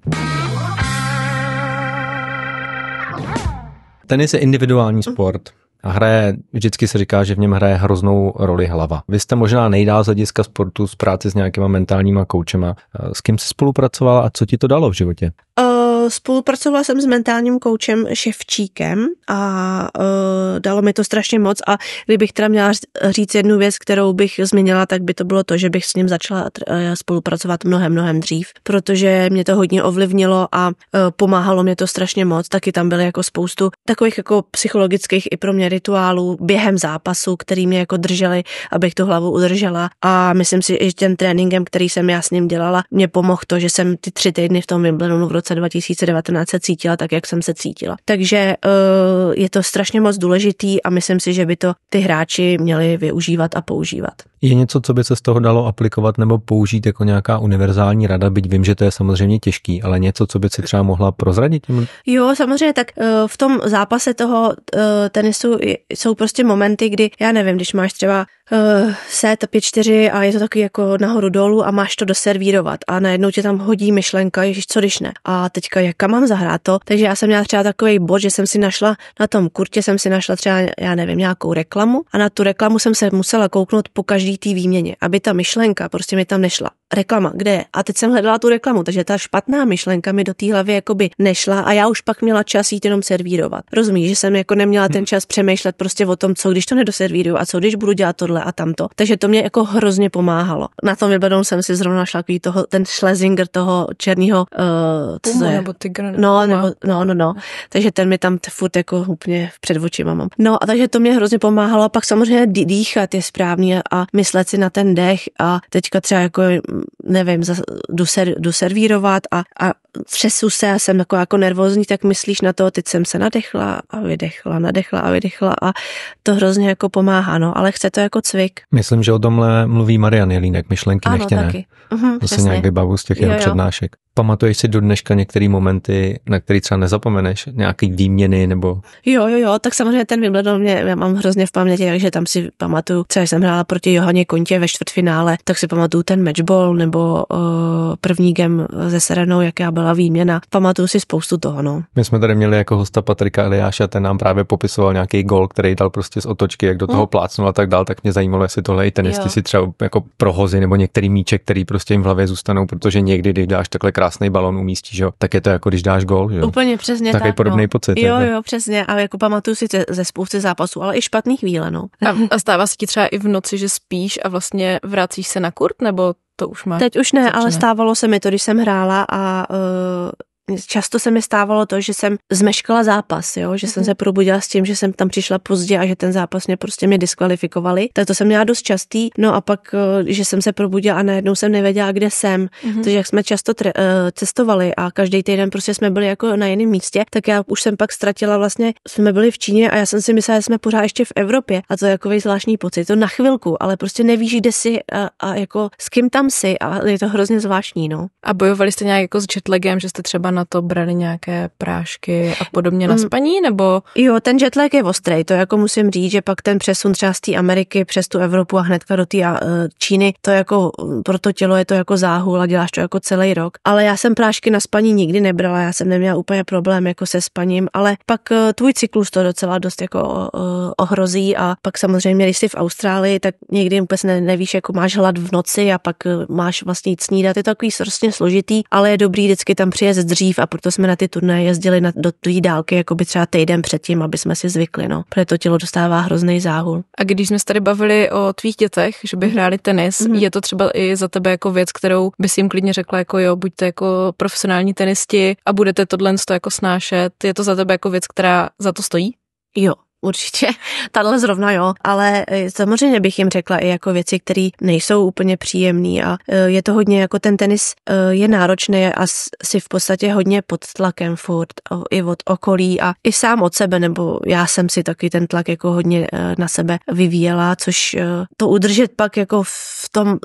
Tenis je individuální mm. sport. Mm a hraje, vždycky se říká, že v něm hraje hroznou roli hlava. Vy jste možná nejdál z hlediska sportu z práce s nějakýma mentálníma koučema. S kým jsi spolupracovala a co ti to dalo v životě? Uh, spolupracovala jsem s mentálním koučem Ševčíkem a e, dalo mi to strašně moc a kdybych teda měla říct jednu věc, kterou bych změnila, tak by to bylo to, že bych s ním začala e, spolupracovat mnohem, mnohem dřív, protože mě to hodně ovlivnilo a e, pomáhalo mě to strašně moc. Taky tam byly jako spoustu takových jako psychologických i pro mě rituálů během zápasu, který mě jako drželi, abych tu hlavu udržela a myslím si, že těm tréninkem, který jsem já s ním dělala, mě pomohlo to, že jsem ty tři týdny v tom Wimbledonu v roce 2000 2019 se cítila tak, jak jsem se cítila. Takže eh, je to strašně moc důležitý a myslím si, že by to ty hráči měli využívat a používat. Je něco, co by se z toho dalo aplikovat nebo použít jako nějaká univerzální rada, byť vím, že to je samozřejmě těžký, ale něco, co by si třeba mohla prozradit? Jo, samozřejmě, tak eh, v tom zápase toho eh, tenisu jsou prostě momenty, kdy, já nevím, když máš třeba eh, set 5-4 a je to taky jako nahoru dolů a máš to doservírovat a najednou tě tam hodí myšlenka, ježiš, co když ne. A teďka jaká mám zahrát to? Takže já jsem měla třeba takový bod, že jsem si našla na tom kurtě, jsem si našla třeba, já nevím, nějakou reklamu a na tu reklamu jsem se musela kouknout po každý té výměně, aby ta myšlenka prostě mi tam nešla reklama, kde je? A teď jsem hledala tu reklamu, takže ta špatná myšlenka mi do té hlavy jakoby nešla a já už pak měla čas jít jenom servírovat. Rozumíš, že jsem jako neměla ten čas přemýšlet prostě o tom, co když to nedoservíruju a co když budu dělat tohle a tamto. Takže to mě jako hrozně pomáhalo. Na tom vybadom jsem si zrovna šla toho, ten Schlesinger toho černého uh, nebo tygr, nebo No, nebo, no, no, no. Takže ten mi tam furt jako úplně před očima mám. No a takže to mě hrozně pomáhalo a pak samozřejmě dýchat je správně a myslet si na ten dech a teďka třeba jako nevím, jdu, ser, jdu servírovat a, a třesu se a jsem jako, jako nervózní, tak myslíš na to, teď jsem se nadechla a vydechla, nadechla a vydechla a to hrozně jako pomáhá, no, ale chce to jako cvik. Myslím, že o tomhle mluví Marian Jelínek, myšlenky ano, nechtěné. Taky. Uhum, to se nějak vybavu z těch jeho přednášek. Pamatuješ si do dneška některé momenty, na které třeba nezapomeneš? Nějaký výměny nebo... Jo, jo, jo, tak samozřejmě ten Wimbledon mě, já mám hrozně v paměti, takže tam si pamatuju, třeba jsem hrála proti Johaně Kontě ve čtvrtfinále, tak si pamatuju ten matchball nebo uh, první gem ze Serenou, jaká byla výměna. Pamatuju si spoustu toho, no. My jsme tady měli jako hosta Patrika Eliáša, ten nám právě popisoval nějaký gol, který dal prostě z otočky, jak do toho hmm. plácnul a tak dál, tak mě zajímalo, jestli tohle i tenisti si třeba jako prohozy nebo některý míček, který prostě jim v hlavě zůstanou, protože někdy, když dáš takhle krásný balon umístí, že tak je to jako když dáš gol, Že? Úplně přesně Takový tak, podobný no. pocit. Jo, jako. jo, přesně. A jako pamatuju si ze spousty zápasů, ale i špatných chvíle, no. A, a stává se ti třeba i v noci, že spíš a vlastně vracíš se na kurt, nebo to už máš? Teď už ne, začne. ale stávalo se mi to, když jsem hrála a uh, často se mi stávalo to, že jsem zmeškala zápas, jo? že jsem mhm. se probudila s tím, že jsem tam přišla pozdě a že ten zápas mě prostě mě diskvalifikovali. Tak to jsem měla dost častý, no a pak, eh, že jsem se probudila a najednou jsem nevěděla, kde jsem. Mm-hmm. Takže jak jsme často tre- eh, cestovali a každý týden prostě jsme byli jako na jiném místě, tak já už jsem pak ztratila vlastně, jsme byli v Číně a já jsem si myslela, že jsme pořád ještě v Evropě a to je jako zvláštní pocit, to na chvilku, ale prostě nevíš, kde jsi a, a jako s kým tam jsi a je to hrozně zvláštní, no. A bojovali jste nějak jako s jetlagem, že jste třeba na na to brali nějaké prášky a podobně na mm. spaní, nebo? Jo, ten jetlag je ostrý, to jako musím říct, že pak ten přesun třeba z té Ameriky přes tu Evropu a hnedka do té eh, Číny, to jako pro to tělo je to jako záhul a děláš to jako celý rok. Ale já jsem prášky na spaní nikdy nebrala, já jsem neměla úplně problém jako se spaním, ale pak eh, tvůj cyklus to docela dost jako eh, ohrozí a pak samozřejmě, když jsi v Austrálii, tak někdy vůbec ne, nevíš, jako máš hlad v noci a pak máš vlastně snídat. Je to takový složitý, ale je dobrý vždycky tam přijet dřív a proto jsme na ty turnaje jezdili na, do té dálky, jako by třeba týden předtím, aby jsme si zvykli, no. Protože to tělo dostává hrozný záhul. A když jsme se tady bavili o tvých dětech, že by hráli tenis, mm-hmm. je to třeba i za tebe jako věc, kterou bys jim klidně řekla, jako jo, buďte jako profesionální tenisti a budete tohle jako snášet. Je to za tebe jako věc, která za to stojí? Jo, Určitě, tahle zrovna jo, ale e, samozřejmě bych jim řekla i jako věci, které nejsou úplně příjemné a e, je to hodně jako ten tenis e, je náročný a si v podstatě hodně pod tlakem furt i od okolí a i sám od sebe, nebo já jsem si taky ten tlak jako hodně na sebe vyvíjela, což to udržet pak jako v tom,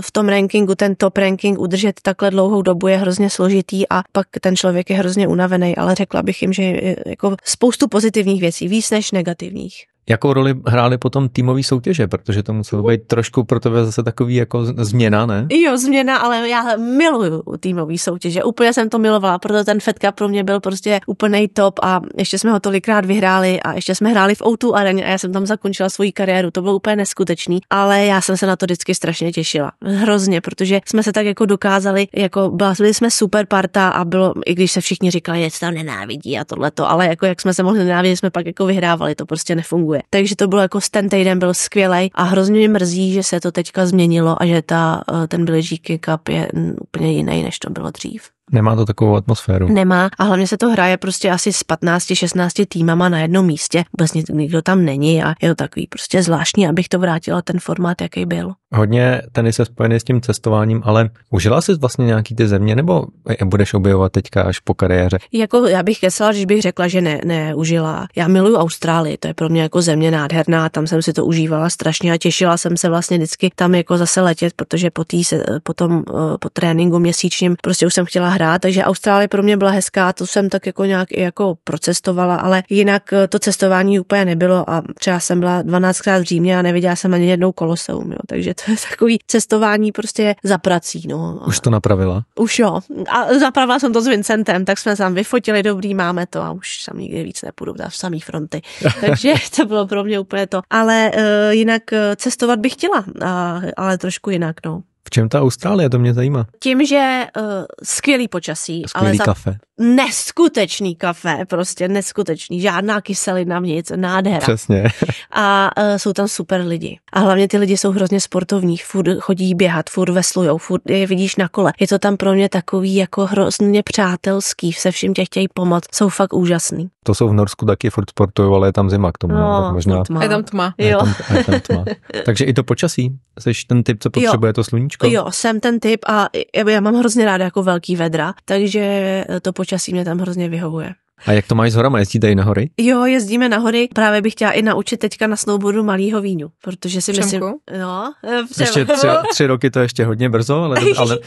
v tom rankingu, ten top ranking udržet takhle dlouhou dobu je hrozně složitý a pak ten člověk je hrozně unavený, ale řekla bych jim, že jako spoustu pozitivních věcí, víc než negatywnych. Jakou roli hrály potom týmové soutěže, protože to muselo být trošku pro tebe zase takový jako změna, ne? Jo, změna, ale já miluju týmové soutěže. Úplně jsem to milovala, proto ten Fed Cup pro mě byl prostě úplný top a ještě jsme ho tolikrát vyhráli a ještě jsme hráli v outu areně a já jsem tam zakončila svoji kariéru. To bylo úplně neskutečný, ale já jsem se na to vždycky strašně těšila. Hrozně, protože jsme se tak jako dokázali, jako byli jsme super parta a bylo, i když se všichni říkali, že tam nenávidí a tohleto, ale jako jak jsme se mohli nenávidět, jsme pak jako vyhrávali, to prostě nefunguje funguje. Takže to bylo jako ten týden byl skvělý a hrozně mě mrzí, že se to teďka změnilo a že ta, eh, ten Billie Jean Cup je úplně jiný, než to bylo dřív. Nemá to takovou atmosféru. Nemá a hlavně se to hraje prostě asi s 15-16 týmama na jednom místě. Vlastně nikdo tam není a je to takový prostě zvláštní, abych to vrátila ten formát, jaký byl. Hodně tenis je spojený s tím cestováním, ale užila jsi vlastně nějaký ty země nebo je budeš objevovat teďka až po kariéře? Jako já bych kesela, když bych řekla, že ne, ne, užila. Já miluju Austrálii, to je pro mě jako země nádherná, tam jsem si to užívala strašně a těšila jsem se vlastně vždycky tam jako zase letět, protože po, tý, po tom eh, po tréninku měsíčním prostě už jsem chtěla hra, takže Austrálie pro mě byla hezká, to jsem tak jako nějak i jako procestovala, ale jinak eh, to cestování úplně nebylo a třeba jsem byla 12krát v Římě a neviděla jsem ani jednou koloseum, jo, takže to je takový cestování prostě za prací, no. Už to napravila? Už jo. A zapravila jsem to s Vincentem, tak jsme se tam vyfotili, dobrý, máme to a už tam nikdy víc nepůjdu, v samý fronty. Takže to bylo pro mě úplně to. Ale uh, jinak eh, cestovat bych chtěla, a, ale trošku jinak, no. V čem ta Austrálie, to mě zajímá? Tím, že uh, skvělý počasí. Skvělý ale za... kafe. Neskutečný kafe, prostě neskutečný. Žádná kyselina v nic, nádhera. Přesně. A uh, jsou tam super lidi. A hlavně ty lidi jsou hrozně sportovní, furt chodí běhat, furt veslujou, furt je vidíš na kole. Je to tam pro mě takový jako hrozně přátelský, se vším tě chtějí pomoct, jsou fakt úžasný. To jsou v Norsku taky furt sportují, ale je tam zima k tomu. No, no možná... tma. Je tam tma. Je tam, je tam tma. Takže i to počasí Jsi ten typ, co potřebuje jo, to sluníčko? Jo, jsem ten typ a já mám hrozně ráda jako velký vedra, takže to počasí mě tam hrozně vyhovuje. A jak to máš s horama? Jezdíte i na hory? Jo, jezdíme na hory. Právě bych chtěla i naučit teďka na snowboardu malýho víňu, protože si myslím... No, eh, přem... Ještě tři, tři, roky to ještě hodně brzo, ale, ale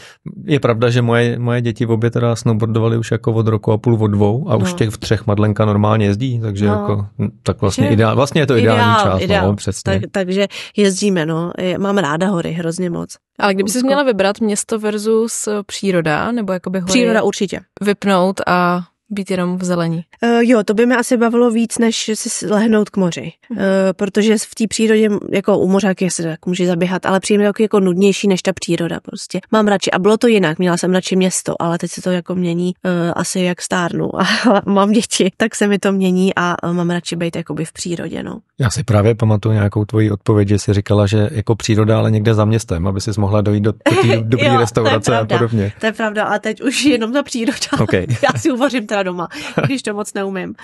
je pravda, že moje, moje děti v obě teda snowboardovali už jako od roku a půl, od dvou a no. už těch v třech Madlenka normálně jezdí, takže no. jako, hm, tak vlastně, že... ideál, vlastně je to ideální ideál, část, no, ideál. No, přesně. Tak, takže jezdíme, no. Mám ráda hory, hrozně moc. Ale kdyby jsi jako- měla vybrat město versus příroda, nebo jakoby hory... Příroda určitě. Vypnout a být jenom v zelení? Uh, jo, to by mě asi bavilo víc, než si lehnout k moři, uh, protože v té přírodě, jako u mořáky se tak může zaběhat, ale přijde jako, jako nudnější než ta příroda prostě. Mám radši, a bylo to jinak, měla jsem radši město, ale teď se to jako mění uh, asi jak stárnu a mám děti, tak se mi to mění a uh, mám radši být jakoby v přírodě, no. Já si právě pamatuju nějakou tvoji odpověď, že jsi říkala, že jako příroda, ale někde za městem, aby si mohla dojít do, do té dobré restaurace a podobně. To je pravda, a teď už jenom za příroda. Okay. Já si uvařím teda doma, když to moc neumím.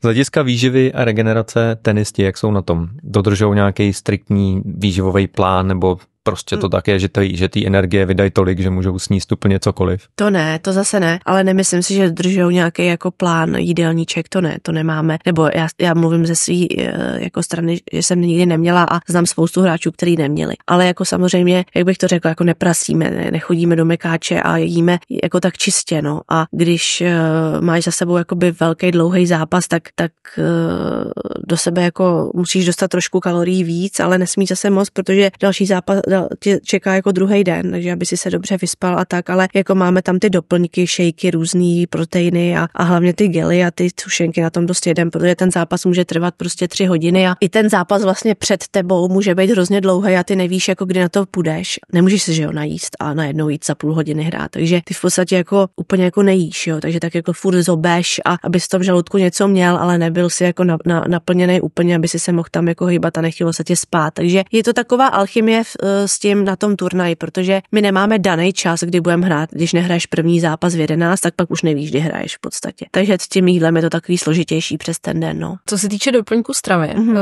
Z hlediska výživy a regenerace tenisti, jak jsou na tom? Dodržou nějaký striktní výživový plán nebo prostě to hmm. tak je, že ty, že ty energie vydají tolik, že můžou sníst úplně cokoliv. To ne, to zase ne, ale nemyslím si, že držou nějaký jako plán jídelníček, to ne, to nemáme. Nebo já, já mluvím ze své eh, jako strany, že jsem nikdy neměla a znám spoustu hráčů, který neměli. Ale jako samozřejmě, jak bych to řekla, jako neprasíme, ne, nechodíme do mekáče a jíme jako tak čistě, no. A když uh, máš za sebou jakoby velký dlouhý zápas, tak, tak uh, do sebe jako musíš dostat trošku kalorií víc, ale nesmí zase moc, protože další zápas, tě čeká jako druhý den, takže aby si se dobře vyspal a tak, ale jako máme tam ty doplňky, šejky, různé proteiny a, a hlavně ty gely a ty sušenky na tom dost jedem, protože ten zápas může trvat prostě tři hodiny a i ten zápas vlastně před tebou může být hrozně dlouhý a ty nevíš, jako kdy na to půjdeš. Nemůžeš se, že jo, najíst a najednou jít za půl hodiny hrát, takže ty v podstatě jako úplně jako nejíš, jo, takže tak jako furt zobeš a abys v tom žaludku něco měl, ale nebyl si jako na, na, naplněný úplně, aby si se mohl tam jako hýbat a nechtělo se tě spát. Takže je to taková alchymie v, eh, s tím na tom turnaji, protože my nemáme daný čas, kdy budeme hrát. Když nehraješ první zápas v 11, tak pak už nevíš, kdy hraješ v podstatě. Takže s tím jídlem je to takový složitější přes ten den. No. Co se týče doplňku stravy, mm-hmm. uh,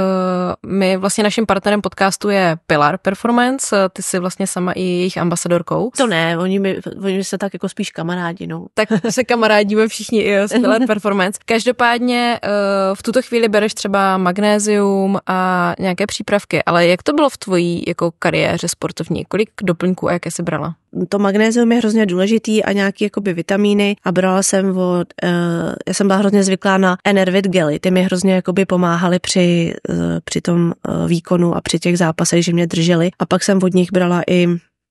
my vlastně naším partnerem podcastu je Pilar Performance, ty jsi vlastně sama i jejich ambasadorkou. To ne, oni, mi, oni se tak jako spíš kamarádi. No. Tak se kamarádíme všichni i s Pilar Performance. Každopádně uh, v tuto chvíli bereš třeba magnézium a nějaké přípravky, ale jak to bylo v tvojí jako kariéře sportovní. Kolik doplňků a jaké se brala? To magnézium je hrozně důležitý a nějaký jakoby vitamíny a brala jsem od, uh, já jsem byla hrozně zvyklá na Enervit gely, ty mi hrozně jakoby pomáhaly při, uh, při tom uh, výkonu a při těch zápasech, že mě drželi a pak jsem od nich brala i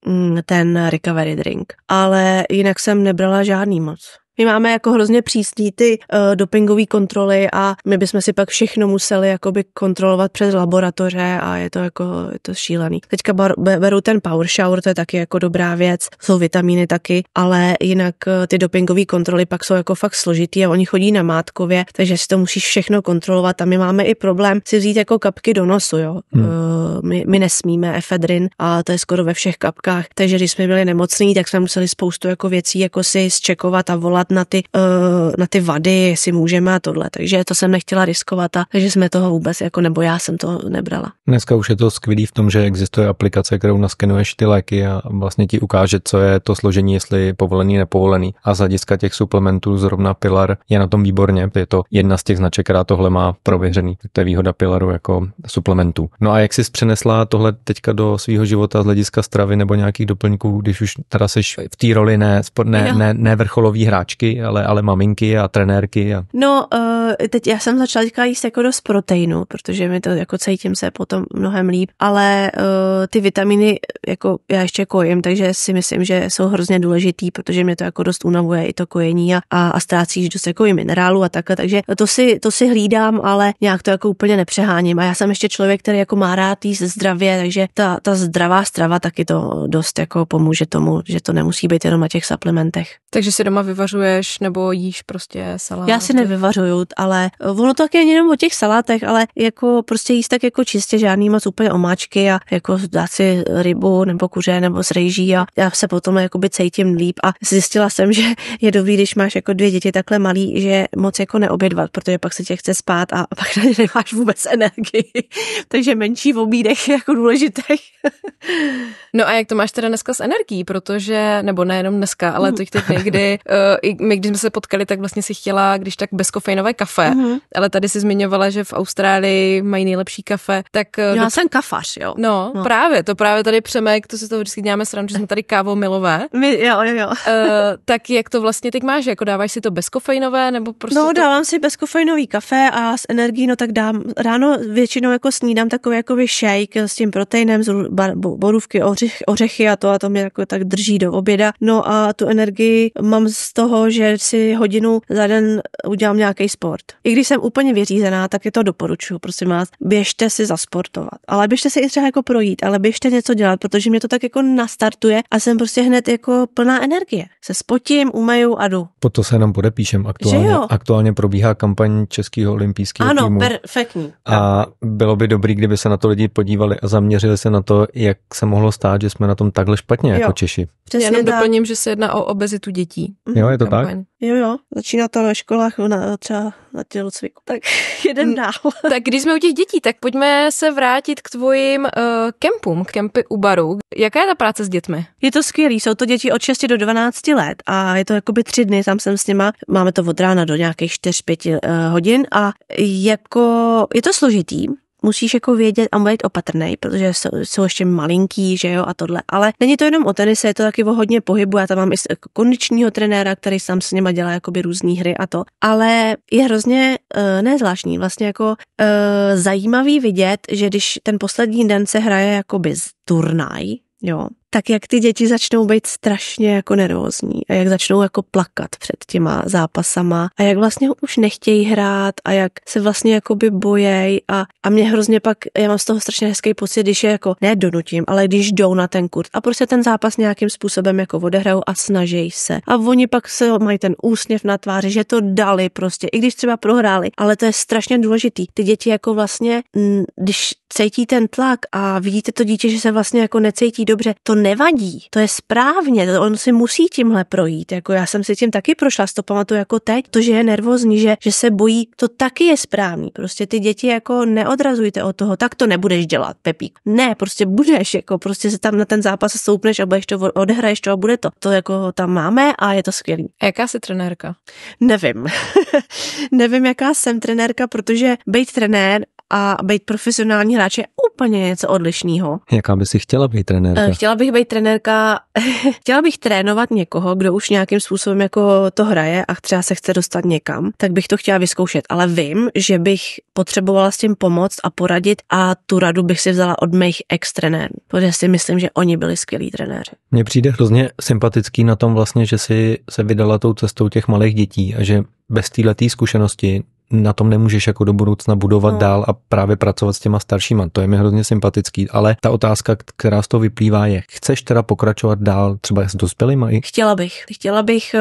mm, ten recovery drink. Ale jinak jsem nebrala žádný moc. My máme jako hrozně přísný ty uh, dopingové kontroly a my bychom si pak všechno museli jakoby kontrolovat přes laboratoře a je to jako je to šílený. Teďka bar, beru ten power shower, to je taky jako dobrá věc, jsou vitamíny taky, ale jinak uh, ty dopingové kontroly pak jsou jako fakt složitý a oni chodí na mátkově, takže si to musíš všechno kontrolovat a my máme i problém si vzít jako kapky do nosu, jo. Hmm. Uh, my, my nesmíme efedrin a to je skoro ve všech kapkách, takže když jsme byli nemocní, tak jsme museli spoustu jako věcí jako si zčekovat a volat dívat na ty, eh, na ty vady, jestli můžeme a tohle. Takže to jsem nechtěla riskovat a že jsme toho vůbec, jako nebo já jsem to nebrala. Dneska už je to skvělý v tom, že existuje aplikace, kterou naskenuješ ty léky a vlastně ti ukáže, co je to složení, jestli je povolený, nepovolený. A z hlediska těch suplementů zrovna Pilar je na tom výborně. Je to jedna z těch značek, která tohle má prověřený. To je výhoda Pilaru jako suplementů. No a jak jsi přenesla tohle teďka do svého života z hlediska stravy nebo nějakých doplňků, když už teda jsi v té roli ne, ne, ne, ne vrcholový hráč? hráčky, ale, ale maminky a trenérky. A... No, uh, teď já jsem začala teďka jíst jako dost proteinu, protože mi to jako cítím se potom mnohem líp, ale uh, ty vitaminy, jako já ještě kojím, takže si myslím, že jsou hrozně důležitý, protože mě to jako dost unavuje i to kojení a, a, a ztrácíš dost jako i minerálu a takhle, takže to si, to si hlídám, ale nějak to jako úplně nepřeháním. A já jsem ještě člověk, který jako má rád jíst zdravě, takže ta, ta zdravá strava taky to dost jako pomůže tomu, že to nemusí být jenom na těch suplementech. Takže si doma vyvařuje vyvařuješ nebo jíš prostě salát? Já si nevyvařuju, ale eh, ono to taky není jenom o těch salátech, ale jako prostě jíst tak jako čistě žádný moc úplně omáčky a jako dát si rybu nebo kuře nebo s rejží a já se potom jakoby cítím líp a zjistila jsem, že je dobrý, když máš jako dvě děti takhle malý, že moc jako neobědvat, protože pak se tě chce spát a pak na nemáš vůbec energii. Takže menší v obídech je jako důležitých. no a jak to máš teda dneska s energií, protože, nebo nejenom dneska, ale hmm. to teď někdy, uh, i my, když jsme se potkali, tak vlastně si chtěla, když tak bezkofeinové kafe, mm-hmm. ale tady si zmiňovala, že v Austrálii mají nejlepší kafe, tak... Eh, Já do... jsem kafař, jo. No, no, právě, to právě tady přemek, to si to vždycky děláme srandu, že jsme tady milové. My, jo, jo, jo. uh, tak jak to vlastně teď máš, jako dáváš si to bezkofeinové, nebo prostě... No, to... dávám si bezkofeinový kafe a s energií, no tak dám, ráno většinou jako snídám takový jako shake s tím proteinem, z borůvky, ořech, ořechy a to a to mě jako tak drží do oběda. No a tu energii mám z toho, že si hodinu za den udělám nějaký sport. I když jsem úplně vyřízená, tak je to doporučuju, prosím vás, běžte si zasportovat. Ale běžte si i třeba jako projít, ale běžte něco dělat, protože mě to tak jako nastartuje a jsem prostě hned jako plná energie. Se spotím, umeju a jdu. Po to se nám podepíšem. Aktuálně, aktuálně probíhá kampaň Českého olympijského ano, týmu. Ano, perfektní. A bylo by dobrý, kdyby se na to lidi podívali a zaměřili se na to, jak se mohlo stát, že jsme na tom takhle špatně jako jo. jako Češi. Přesně Já jenom tak. doplním, že se jedná o obezitu dětí. Jo, je to tak? Fajn. Jo, jo, začíná to ve školách na, třeba na tělocviku. Tak jeden mm. dál. tak když jsme u těch dětí, tak pojďme se vrátit k tvojím uh, eh, kempům, kempy u baru. Jaká je ta práce s dětmi? Je to skvělý, jsou to děti od 6 do 12 let a je to jakoby tři dny, tam jsem s nima, máme to od rána do nějakých 4-5 uh, eh, hodin a jako je to složitý, musíš jako vědět a být opatrný, protože jsou, jsou ještě malinký, že jo, a tohle. Ale není to jenom o tenise, je to taky o hodně pohybu. Já tam mám i jako kondičního trenéra, který sám s nima dělá jakoby různé hry a to. Ale je hrozně uh, nezvláštní, vlastně jako uh, zajímavý vidět, že když ten poslední den se hraje jakoby turnaj, jo, tak jak ty děti začnou být strašně jako nervózní a jak začnou jako plakat před těma zápasama a jak vlastně už nechtějí hrát a jak se vlastně jako by bojej a, a mě hrozně pak, já mám z toho strašně hezký pocit, když je jako, ne donutím, ale když jdou na ten kurt a prostě ten zápas nějakým způsobem jako odehrajou a snaží se. A oni pak se mají ten úsměv na tváři, že to dali prostě, i když třeba prohráli, ale to je strašně důležitý. Ty děti jako vlastně, když cítí ten tlak a vidíte to dítě, že se vlastně jako necítí dobře, to nevadí, to je správně, on si musí tímhle projít. Jako já jsem si tím taky prošla, to pamatuju jako teď, to, že je nervózní, že, že se bojí, to taky je správný. Prostě ty děti jako neodrazujte od toho, tak to nebudeš dělat, Pepík. Ne, prostě budeš, jako prostě se tam na ten zápas stoupneš a budeš to odehraješ to a bude to. To jako tam máme a je to skvělý. A jaká jsi trenérka? Nevím. Nevím, jaká jsem trenérka, protože být trenér a být profesionální hráč je úplně něco odlišného. Jaká by si chtěla být trenérka? Eh, chtěla bych být trenérka, chtěla bych trénovat někoho, kdo už nějakým způsobem jako to hraje a třeba se chce dostat někam, tak bych to chtěla vyzkoušet. Ale vím, že bych potřebovala s tím pomoct a poradit a tu radu bych si vzala od mých ex trenérů, protože si myslím, že oni byli skvělí trenéři. Mně přijde hrozně sympatický na tom vlastně, že si se vydala tou cestou těch malých dětí a že bez této zkušenosti na tom nemůžeš jako do budoucna budovat no. dál a právě pracovat s těma staršíma. To je mi hrozně sympatický, ale ta otázka, která z toho vyplývá, je, chceš teda pokračovat dál třeba s dospělými? Chtěla bych. Chtěla bych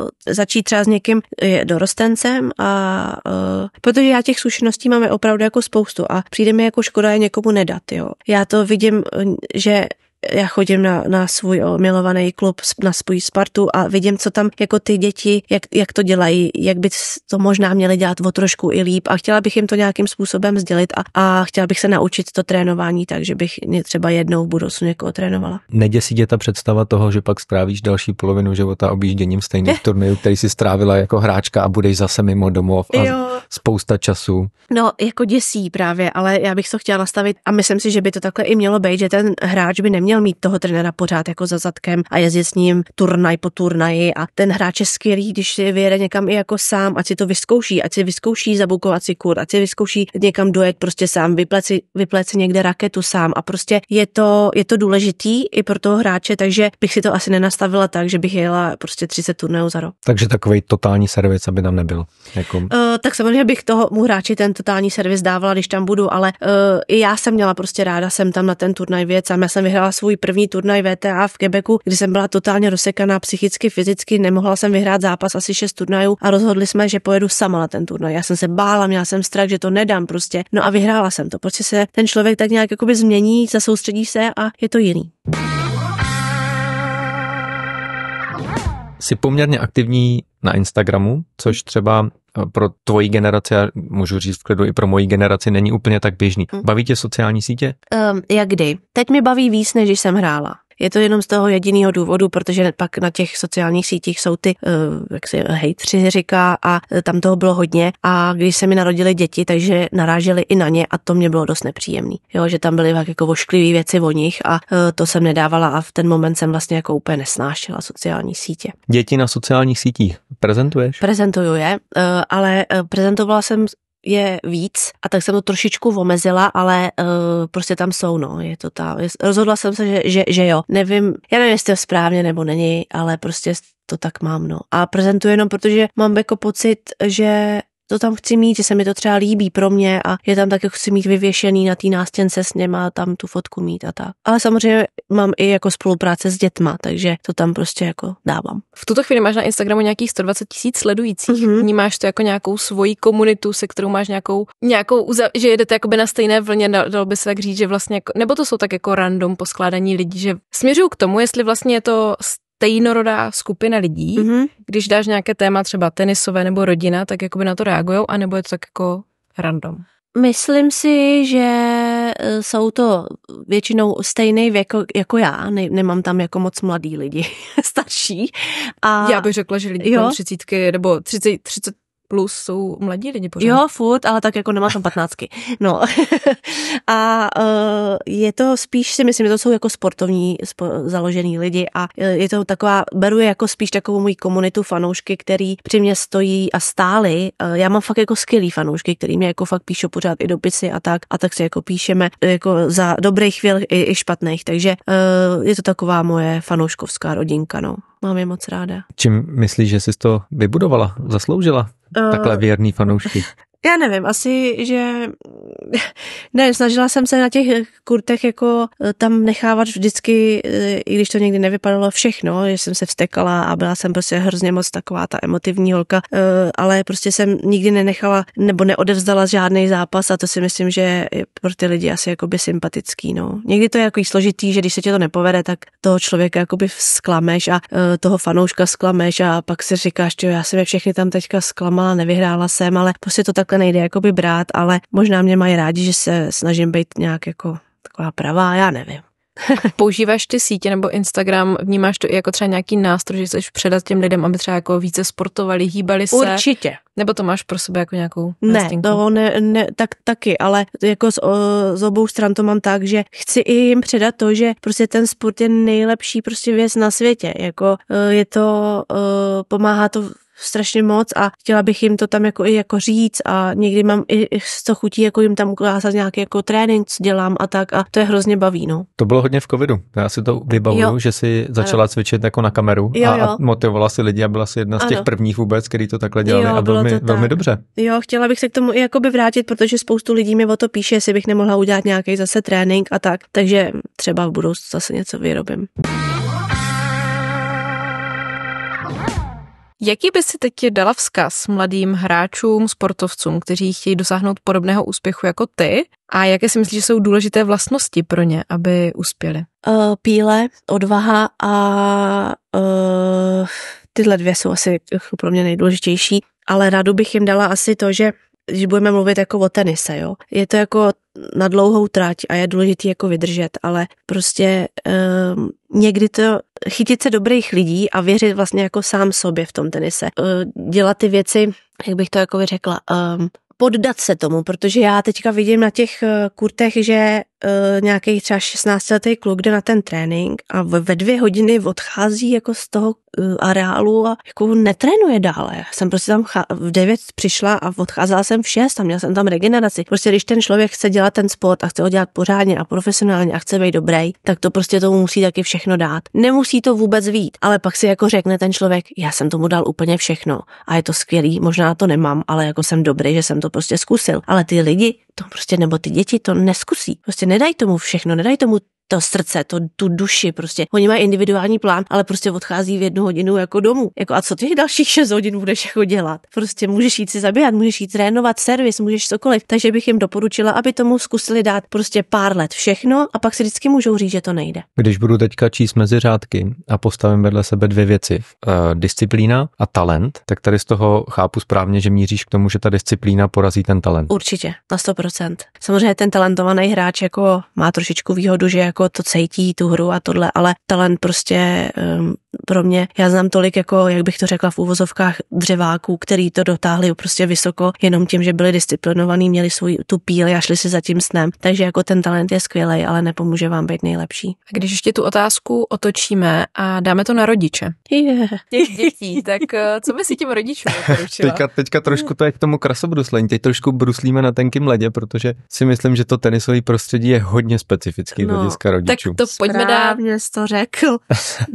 uh, začít třeba s někým eh, dorostencem, a, uh, protože já těch zkušeností máme opravdu jako spoustu a přijde mi jako škoda je někomu nedat. Jo. Já to vidím, že já chodím na, na svůj milovaný klub, na svůj Spartu a vidím, co tam jako ty děti, jak, jak to dělají, jak by to možná měli dělat o trošku i líp a chtěla bych jim to nějakým způsobem sdělit a, a chtěla bych se naučit to trénování, takže bych třeba jednou v budoucnu někoho jako trénovala. Neděsí tě ta představa toho, že pak strávíš další polovinu života objížděním stejných turnajů, který si strávila jako hráčka a budeš zase mimo domov a jo. spousta času. No, jako děsí právě, ale já bych to chtěla nastavit a myslím si, že by to takhle i mělo být, že ten hráč by neměl neměl mít toho trenéra pořád jako za zadkem a jezdit s ním turnaj po turnaji a ten hráč je skvělý, když si vyjede někam i jako sám, ať si to vyzkouší, ať si vyzkouší zabukovat si kur, ať si vyzkouší někam dojet prostě sám, vypleci, si, někde raketu sám a prostě je to, je to důležitý i pro toho hráče, takže bych si to asi nenastavila tak, že bych jela prostě 30 turnajů za rok. Takže takový totální servis, aby tam nebyl. Jako... Uh, tak samozřejmě bych toho mu hráči ten totální servis dávala, když tam budu, ale uh, i já jsem měla prostě ráda, jsem tam na ten turnaj věc a já jsem vyhrála svůj první turnaj VTA v Quebecu, kdy jsem byla totálně rozsekaná psychicky, fyzicky, nemohla jsem vyhrát zápas asi šest turnajů a rozhodli jsme, že pojedu sama na ten turnaj. Já jsem se bála, měla jsem strach, že to nedám prostě. No a vyhrála jsem to. Prostě se ten člověk tak nějak jakoby změní, zasoustředí se a je to jiný. Jsi poměrně aktivní na Instagramu, což třeba pro tvoji generaci, a můžu říct v klidu i pro moji generaci, není úplně tak běžný. Hm. Baví tě sociální sítě? Um, jak kdy? Teď mi baví víc, než jsem hrála. Je to jenom z toho jediného důvodu, protože pak na těch sociálních sítích jsou ty, eh, jak se hejtři říká, a eh, tam toho bylo hodně. A když se mi narodili děti, takže naráželi i na ně a to mě bylo dost nepříjemný. Jo, že tam byly jako vošklivé věci o nich a eh, to jsem nedávala a v ten moment jsem vlastně jako úplně nesnášela sociální sítě. Děti na sociálních sítích prezentuješ? Prezentuju je, ale prezentovala jsem je víc a tak jsem to trošičku omezila, ale uh, prostě tam jsou, no, je to ta, rozhodla jsem se, že, že, že jo, nevím, já nevím, jestli to správně nebo není, ale prostě to tak mám, no. A prezentuji jenom, protože mám jako pocit, že to tam chci mít, že se mi to třeba líbí pro mě a je tam taky chci mít vyvěšený na té nástěnce s něma a tam tu fotku mít a tak. Ale samozřejmě mám i jako spolupráce s dětma, takže to tam prostě jako dávám. V tuto chvíli máš na Instagramu nějakých 120 tisíc sledujících. Mm-hmm. Vnímáš to jako nějakou svoji komunitu, se kterou máš nějakou, nějakou že jedete jakoby na stejné vlně, dalo by se tak říct, že vlastně, jako, nebo to jsou tak jako random poskládání lidí, že směřuju k tomu, jestli vlastně je to stejnorodá skupina lidí. Mm-hmm. Když dáš nějaké téma třeba tenisové nebo rodina, tak jakoby na to reagují, anebo je to tak jako random? Myslím si, že e, jsou to většinou stejný věk jako já. Ne, nemám tam jako moc mladý lidi, starší. A já bych řekla, že lidi jo? kolem třicítky nebo 30, 30, plus jsou mladí lidi pořád. Jo, furt, ale tak jako nemá tam patnáctky. No. a uh, je to spíš si myslím, že to jsou jako sportovní spo, založený lidi a eh, je to taková, beru je jako spíš takovou moji komunitu fanoušky, který při mě stojí a stály. Uh, eh, já mám fakt jako skvělý fanoušky, který mě jako fakt píšou pořád i dopisy a tak a tak si jako píšeme jako za dobrých chvíl i, i špatných, takže uh, je to taková moje fanouškovská rodinka, no. Mám je moc ráda. Čím myslíš, že jsi to vybudovala, zasloužila? Takhle věrný fanoušky. Já nevím, asi, že ne, snažila jsem se na těch kurtech jako eh, tam nechávat vždycky, eh, i když to někdy nevypadalo všechno, že jsem se vstekala a byla jsem prostě hrozně moc taková ta emotivní holka, eh, ale prostě jsem nikdy nenechala nebo neodevzdala žádný zápas a to si myslím, že je pro ty lidi asi jakoby sympatický, no. Někdy to je jako složitý, že když se ti to nepovede, tak toho člověka jakoby sklameš a toho fanouška sklameš a pak si říkáš, že já jsem je všechny tam teďka zklamala, nevyhrála jsem, ale prostě to takhle takhle nejde jakoby brát, ale možná mě mají rádi, že se snažím být nějak jako taková pravá, já nevím. Používáš ty sítě nebo Instagram, vnímáš to i jako třeba nějaký nástroj, že chceš předat těm lidem, aby třeba jako více sportovali, hýbali se? Určitě. Nebo to máš pro sebe jako nějakou Ne, to no, ne, ne tak, taky, ale jako z, o, z obou stran to mám tak, že chci i jim předat to, že prostě ten sport je nejlepší prostě věc na světě, jako e, je to, e, pomáhá to strašně moc a chtěla bych jim to tam jako i jako říct a někdy mám i co chutí jako jim tam ukázat nějaký jako trénink, co dělám a tak a to je hrozně baví, no. To bylo hodně v covidu, já si to vybavuju, jo. že si začala ano. cvičit jako na kameru jo, jo. a motivovala si lidi a byla si jedna z ano. těch prvních vůbec, který to takhle dělali jo, a velmi, to tak. velmi dobře. Jo, chtěla bych se k tomu i jakoby vrátit, protože spoustu lidí mi o to píše, jestli bych nemohla udělat nějaký zase trénink a tak, takže třeba v budoucnu zase něco vyrobím. Jaký by si teď dala vzkaz mladým hráčům, sportovcům, kteří chtějí dosáhnout podobného úspěchu jako ty? A jaké si myslíš, že jsou důležité vlastnosti pro ně, aby uspěli? Uh, píle, odvaha a uh, tyhle dvě jsou asi pro mě nejdůležitější, ale rádu bych jim dala asi to, že když budeme mluvit jako o tenise, jo. Je to jako na dlouhou trať a je důležitý jako vydržet, ale prostě um, někdy to chytit se dobrých lidí a věřit vlastně jako sám sobě v tom tenise. Uh, dělat ty věci, jak bych to jako řekla, um, poddat se tomu, protože já teďka vidím na těch eh, kurtech, že uh, nějaký třeba 16 letý kluk jde na ten trénink a ve dvě hodiny odchází jako z toho uh, areálu a jako netrénuje dále. Já jsem prostě tam v 9 přišla a odcházela jsem v 6 a měla jsem tam regeneraci. Prostě když ten člověk chce dělat ten sport a chce ho dělat pořádně a profesionálně a chce být dobrý, tak to prostě tomu musí taky všechno dát. Nemusí to vůbec vít, ale pak si jako řekne ten člověk, já jsem tomu dal úplně všechno a je to skvělý, možná to nemám, ale jako jsem dobrý, že jsem to prostě zkusil. Ale ty lidi to prostě, nebo ty děti to neskusí. Prostě nedají tomu všechno, nedají tomu to srdce, to, tu duši, prostě. Oni mají individuální plán, ale prostě odchází v jednu hodinu jako domů. Jako a co těch dalších 6 hodin budeš jako dělat? Prostě můžeš jít si zabíjat, můžeš jít trénovat servis, můžeš cokoliv. Takže bych jim doporučila, aby tomu zkusili dát prostě pár let všechno a pak si vždycky můžou říct, že to nejde. Když budu teďka číst mezi řádky a postavím vedle sebe dvě věci, e, disciplína a talent, tak tady z toho chápu správně, že míříš k tomu, že ta disciplína porazí ten talent. Určitě, na 100%. Samozřejmě ten talentovaný hráč jako má trošičku výhodu, že jako to cejtí, tu hru a tohle, ale talent prostě um, pro mě, já znám tolik jako, jak bych to řekla v úvozovkách, dřeváků, který to dotáhli prostě vysoko jenom tím, že byli disciplinovaní, měli svůj tu píli a šli si za tím snem. Takže jako ten talent je skvělý, ale nepomůže vám být nejlepší. A když ještě tu otázku otočíme a dáme to na rodiče. Yeah. Těch dětí, tak eh, co by si tím rodičům Teďka, teďka trošku to je k tomu krasobruslení, teď trošku bruslíme na tenkým ledě, protože si myslím, že to tenisový prostředí je hodně specifický no, hlediska rodičů. Tak to pojďme dát. to řekl.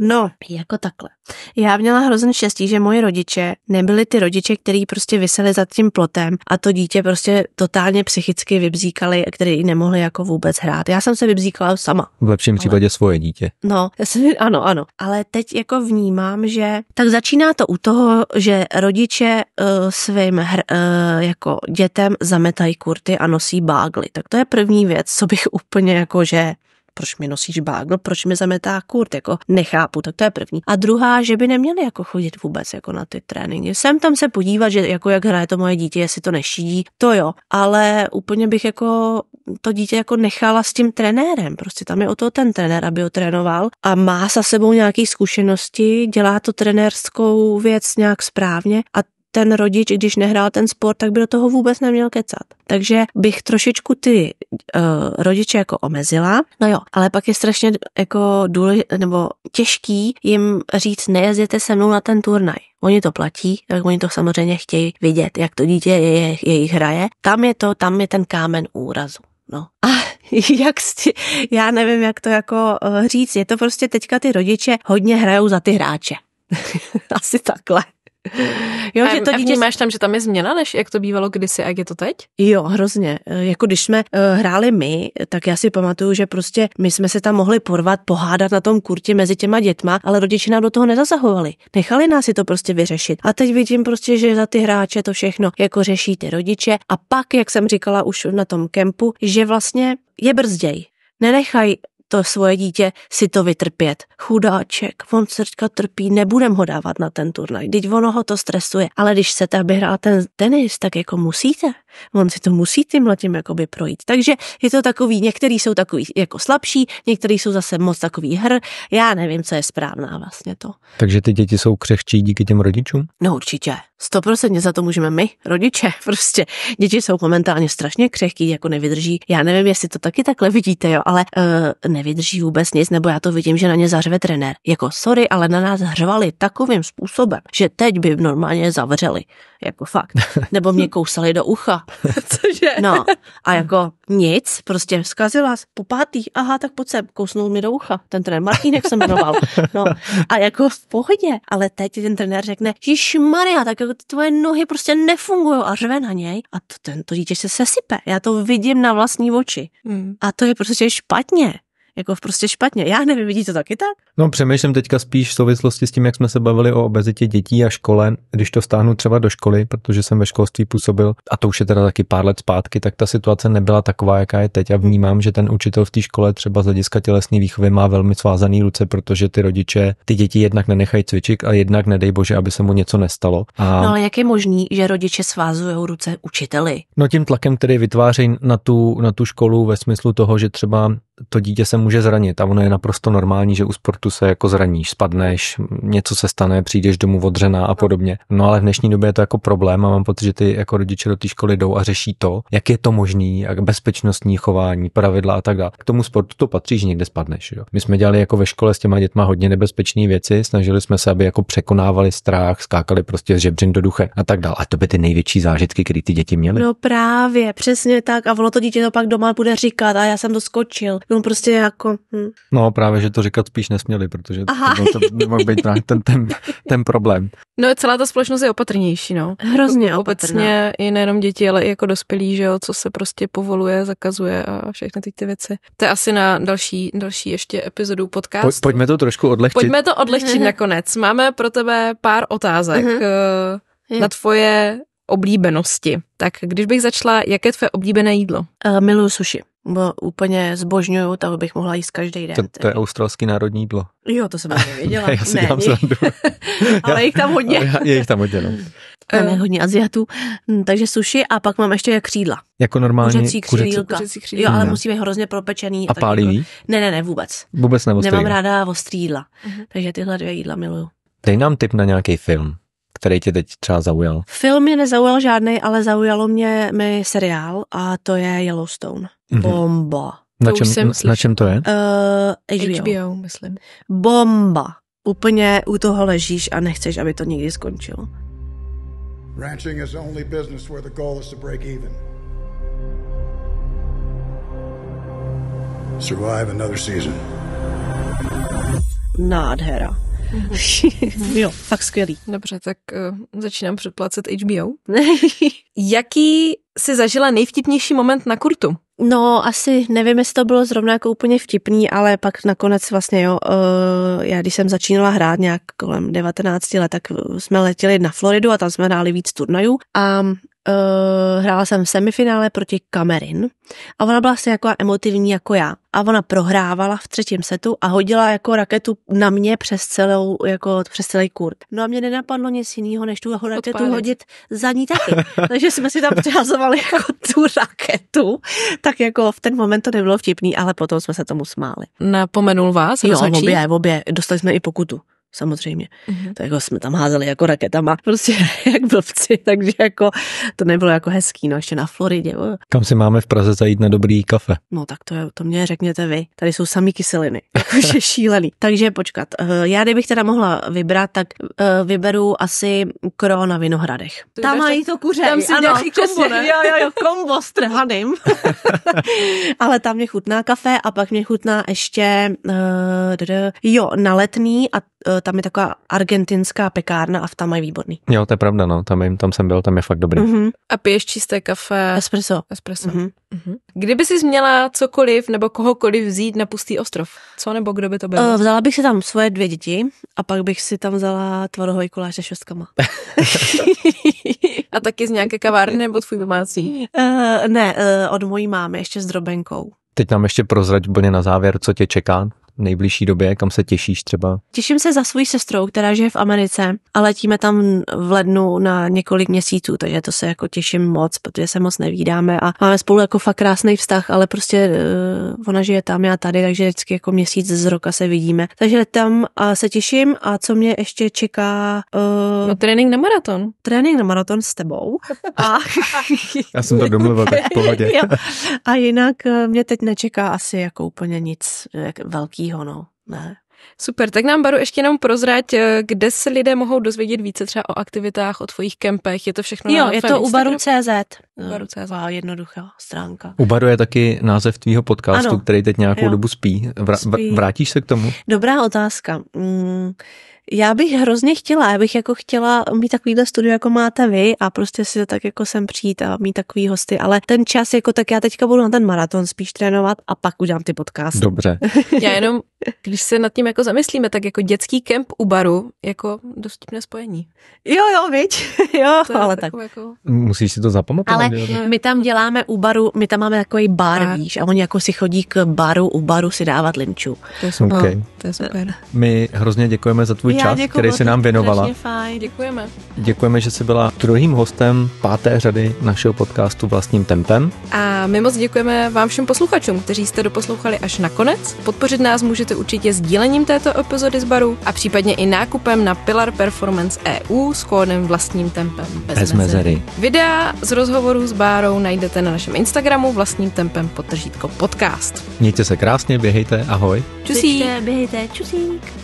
No, jako jako takhle. Já měla hrozně štěstí, že moji rodiče nebyli ty rodiče, který prostě vysely za tím plotem a to dítě prostě totálně psychicky vybzíkali, který nemohli jako vůbec hrát. Já jsem se vybzíkala sama. V lepším ale... případě svoje dítě. No, já jsem, ano, ano. Ale teď jako vnímám, že tak začíná to u toho, že rodiče uh, svým hr, uh, jako dětem zametají kurty a nosí bágly. Tak to je první věc, co bych úplně jako, že proč mi nosíš bágl, proč mi zametá kurt, jako nechápu, tak to je první. A druhá, že by neměli jako chodit vůbec jako na ty tréninky. Jsem tam se podívat, že jako jak hraje to moje dítě, jestli to nešídí, to jo, ale úplně bych jako to dítě jako nechala s tím trenérem, prostě tam je o to ten trenér, aby ho trénoval a má za sebou nějaké zkušenosti, dělá to trenérskou věc nějak správně a ten rodič, když nehrál ten sport, tak by do toho vůbec neměl kecat. Takže bych trošičku ty uh, rodiče jako omezila. No jo, ale pak je strašně jako důlež, nebo těžký jim říct, nejezděte se mnou na ten turnaj. Oni to platí, tak oni to samozřejmě chtějí vidět, jak to dítě je, jejich hraje. Tam je to, tam je ten kámen úrazu. No. A jak sti, já nevím, jak to jako eh, říct, je to prostě teďka ty rodiče hodně hrajou za ty hráče. Asi takhle. Jo, že to a vnímáš dítě... tam, že tam je změna, než jak to bývalo kdysi a jak je to teď? Jo, hrozně. Eh, jako když jsme uh, hráli my, tak já si pamatuju, že prostě my jsme se tam mohli porvat, pohádat na tom kurti mezi těma dětma, ale rodiče nám do toho nezasahovali. Nechali nás si to prostě vyřešit. A teď vidím prostě, že za ty hráče to všechno jako řeší ty rodiče. A pak, jak jsem říkala už na tom kempu, že vlastně je brzděj Nenechaj to svoje dítě si to vytrpět. Chudáček, on srdka trpí, nebudem ho dávat na ten turnaj, teď ono ho to stresuje. Ale když chcete, aby hrál ten tenis, tak jako musíte. On si to musí tím letím jakoby projít. Takže je to takový, některý jsou takový jako slabší, některý jsou zase moc takový hr. Já nevím, co je správná vlastně to. Takže ty děti jsou křehčí díky těm rodičům? No určitě. 100% za to můžeme my, rodiče. Prostě děti jsou momentálně strašně křehký, jako nevydrží. Já nevím, jestli to taky takhle vidíte, jo, ale uh, eh, ne, nevydrží vůbec nic, nebo já to vidím, že na ně zařve trenér. Jako sorry, ale na nás hřvali takovým způsobem, že teď by normálně zavřeli. Jako fakt. Nebo mě kousali do ucha. Cože? No. A jako nic, prostě zkazila po pátý, aha, tak pojď se, kousnul mi do ucha. Ten trenér Martínek se jmenoval. No. A jako v pohodě. Ale teď ten trenér řekne, Maria, tak jako tvoje nohy prostě nefungují a řve na něj. A to, ten, to dítě se sesype. Já to vidím na vlastní oči. Mm. A to je prostě špatně jako prostě špatně. Já nevím, vidíte to taky tak? No přemýšlím teďka spíš v souvislosti s tím, jak jsme se bavili o obezitě dětí a škole, když to stáhnu třeba do školy, protože jsem ve školství působil, a to už je teda taky pár let zpátky, tak ta situace nebyla taková, jaká je teď a vnímám, že ten učitel v té škole třeba z hlediska tělesné výchovy má velmi svázaný ruce, protože ty rodiče ty děti jednak nenechají cvičit a jednak nedej bože, aby se mu něco nestalo. A... No ale jak je možný, že rodiče svázují ruce učiteli? No tím tlakem, který vytvářejí na tu, na tu školu ve smyslu toho, že třeba to dítě se může zranit a ono je naprosto normální, že u sportu se jako zraníš, spadneš, něco se stane, přijdeš domů odřená a no. podobně. No ale v dnešní době je to jako problém a mám pocit, že ty jako rodiče do té školy jdou a řeší to, jak je to možný, jak bezpečnostní chování, pravidla a tak dále. K tomu sportu to patří, že někde spadneš. Jo? My jsme dělali jako ve škole s těma dětma hodně nebezpečné věci, snažili jsme se, aby jako překonávali strach, skákali prostě z žebřin do duche a tak dále. A to by ty největší zážitky, které ty děti měly. No právě, přesně tak. A ono to dítě to pak doma bude říkat a já jsem to skočil. No prostě jako... Hm. No právě, že to říkat spíš nesměli, protože Aha. to, to nemohl být právě ten, ten, ten problém. No celá ta společnost je opatrnější, no. Hrozně jako opatrná. Obecně i nejenom děti, ale i jako dospělí, že jo, co se prostě povoluje, zakazuje a všechny ty, ty věci. To je asi na další, další ještě epizodu podcastu. Po, pojďme to trošku odlehčit. Pojďme to odlehčit mhm. nakonec. Máme pro tebe pár otázek uh-huh. na tvoje oblíbenosti. Tak když bych začala, jaké tvoje oblíbené jídlo? Uh, miluju sushi. Bo úplně zbožňuju, toho bych mohla jíst každý den. To, to je australský národní jídlo. Jo, to jsem nevěděla. ne, já si ne, dělám ale je jich tam hodně. je jich tam hodně, no. Tam je hodně Aziatů, hm, takže suši a pak mám ještě křídla. Jako normální kuřecí křídla. Kuřecí Jo, ale mhm. musí být hrozně propečený. A pálivý? Jako... Ne, ne, ne, vůbec. Vůbec ne. Nemám ráda ostrý jídla, uh-huh. takže tyhle dvě jídla miluju. Dej nám tip na nějaký film který tě teď třeba zaujal? Film mě nezaujal žádný, ale zaujalo mě mi seriál a to je Yellowstone. Mm-hmm. Bomba. Na čem, jsem na čem to je? Uh, HBO. HBO, myslím. Bomba. Úplně u toho ležíš a nechceš, aby to nikdy skončilo. Ranching is the only business where the goal is to break even. Survive another season. Nádhera. Mhm. jo, fakt skvělý. Dobře, tak uh, začínám předplacet HBO. Jaký jsi zažila nejvtipnější moment na kurtu? No, asi nevím, jestli to bylo zrovna jako úplně vtipný, ale pak nakonec vlastně jo, uh, já když jsem začínala hrát nějak kolem 19 let, tak jsme letěli na Floridu a tam jsme hráli víc turnajů a Eh, hrála jsem v semifinále proti Kamerin a ona byla stejně jako emotivní jako já. A ona prohrávala v třetím setu a hodila jako raketu na mě přes, celou, jako, přes celý kurt. No a mě nenapadlo nic jiného, než tu raketu hodit za ní taky. Takže jsme si tam přehazovali jako tu raketu. Tak jako v ten moment to nebylo vtipný, ale potom jsme se tomu smáli. Napomenul vás? Jo, obě, obě. Dostali jsme i pokutu samozřejmě. Mm-hmm. Tak jako jsme tam házeli jako raketama, prostě jak blbci, takže jako to nebylo jako hezký, no ještě na Floridě. Jo. Kam si máme v Praze zajít na dobrý kafe? No tak to, je, to mě řekněte vy, tady jsou samý kyseliny, jakože šílený. takže počkat, eh, já kdybych teda mohla vybrat, tak eh, vyberu asi kro na Vinohradech. To tam mají to kuře, tam si ano, kombo, ne? jo, jo, jo, kombo s trhaným. Ale tam mě chutná kafe a pak mě chutná ještě eh, jo, na letný a tam je taková argentinská pekárna a v tam mají výborný. Jo, to je pravda, no, tam, jim, tam jsem byl, tam je fakt dobrý. Mm-hmm. A piješ čisté kafe? Espresso. Espresso. Mm-hmm. Kdyby jsi měla cokoliv nebo kohokoliv vzít na pustý ostrov, co nebo kdo by to byl? Eh, vzala bych si tam svoje dvě děti a pak bych si tam vzala tvarohový koláč se šestkama. a taky z nějaké kavárny nebo tvůj domácí? Uh, ne, uh, od mojí mámy, ještě s drobenkou. Teď nám ještě prozrať úplně na závěr, co tě čeká nejbližší době, kam se těšíš třeba? Těším se za svou sestrou, která žije v Americe a letíme tam v lednu na několik měsíců, takže to se jako těším moc, protože se moc nevídáme a máme spolu jako fakt krásný vztah, ale prostě uh, ona žije tam, já tady, takže vždycky jako měsíc z roka se vidíme. Takže tam a se těším a co mě ještě čeká? Uh, no, trénink na maraton. Trénink na maraton s tebou. A... já jsem to domluvil, tak v pohodě. a jinak eh, mě teď nečeká asi jako úplně nic velký třetího, no. Ne. Super, tak nám Baru ještě jenom prozrať, eh, kde se lidé mohou dozvědět více třeba o aktivitách, o tvojich kempech, je to všechno Jo, na je to u Baru.cz. Baru jednoduchá stránka. U Baru je taky název tvýho podcastu, ano. který teď nějakou jo. dobu spí. Vr- spí. Vrátíš se k tomu? Dobrá otázka. Mm. Já bych hrozně chtěla, já bych jako chtěla mít takovýhle studio, jako máte vy a prostě si tak jako sem přijít a mít takový hosty, ale ten čas, jako tak já teďka budu na ten maraton spíš trénovat a pak udělám ty podcasty. Dobře. já jenom, když se nad tím jako zamyslíme, tak jako dětský kemp u baru, jako dostupné spojení. Jo, jo, viď? jo, to ale tak. Jako... Musíš si to zapamatovat. Ale dělat. my tam děláme u baru, my tam máme takový bar, a... víš, a oni jako si chodí k baru, u baru si dávat linču. To je super. Okay. to je super. My hrozně děkujeme za tvůj tvůj čas, děkuju, který se nám věnovala. Fajn. Děkujeme. Děkujeme, že jsi byla druhým hostem páté řady našeho podcastu vlastním tempem. A my moc děkujeme vám všem posluchačům, kteří jste doposlouchali až na konec. Podpořit nás můžete určitě sdílením této epizody z baru a případně i nákupem na Pilar Performance EU s kódem vlastním tempem bez, bez mezery. mezery. Videa z rozhovoru s Bárou najdete na našem Instagramu vlastním tempem potržítko podcast. Mějte se krásně, běhejte, ahoj. Čusík. Běžte, běhejte, čusík.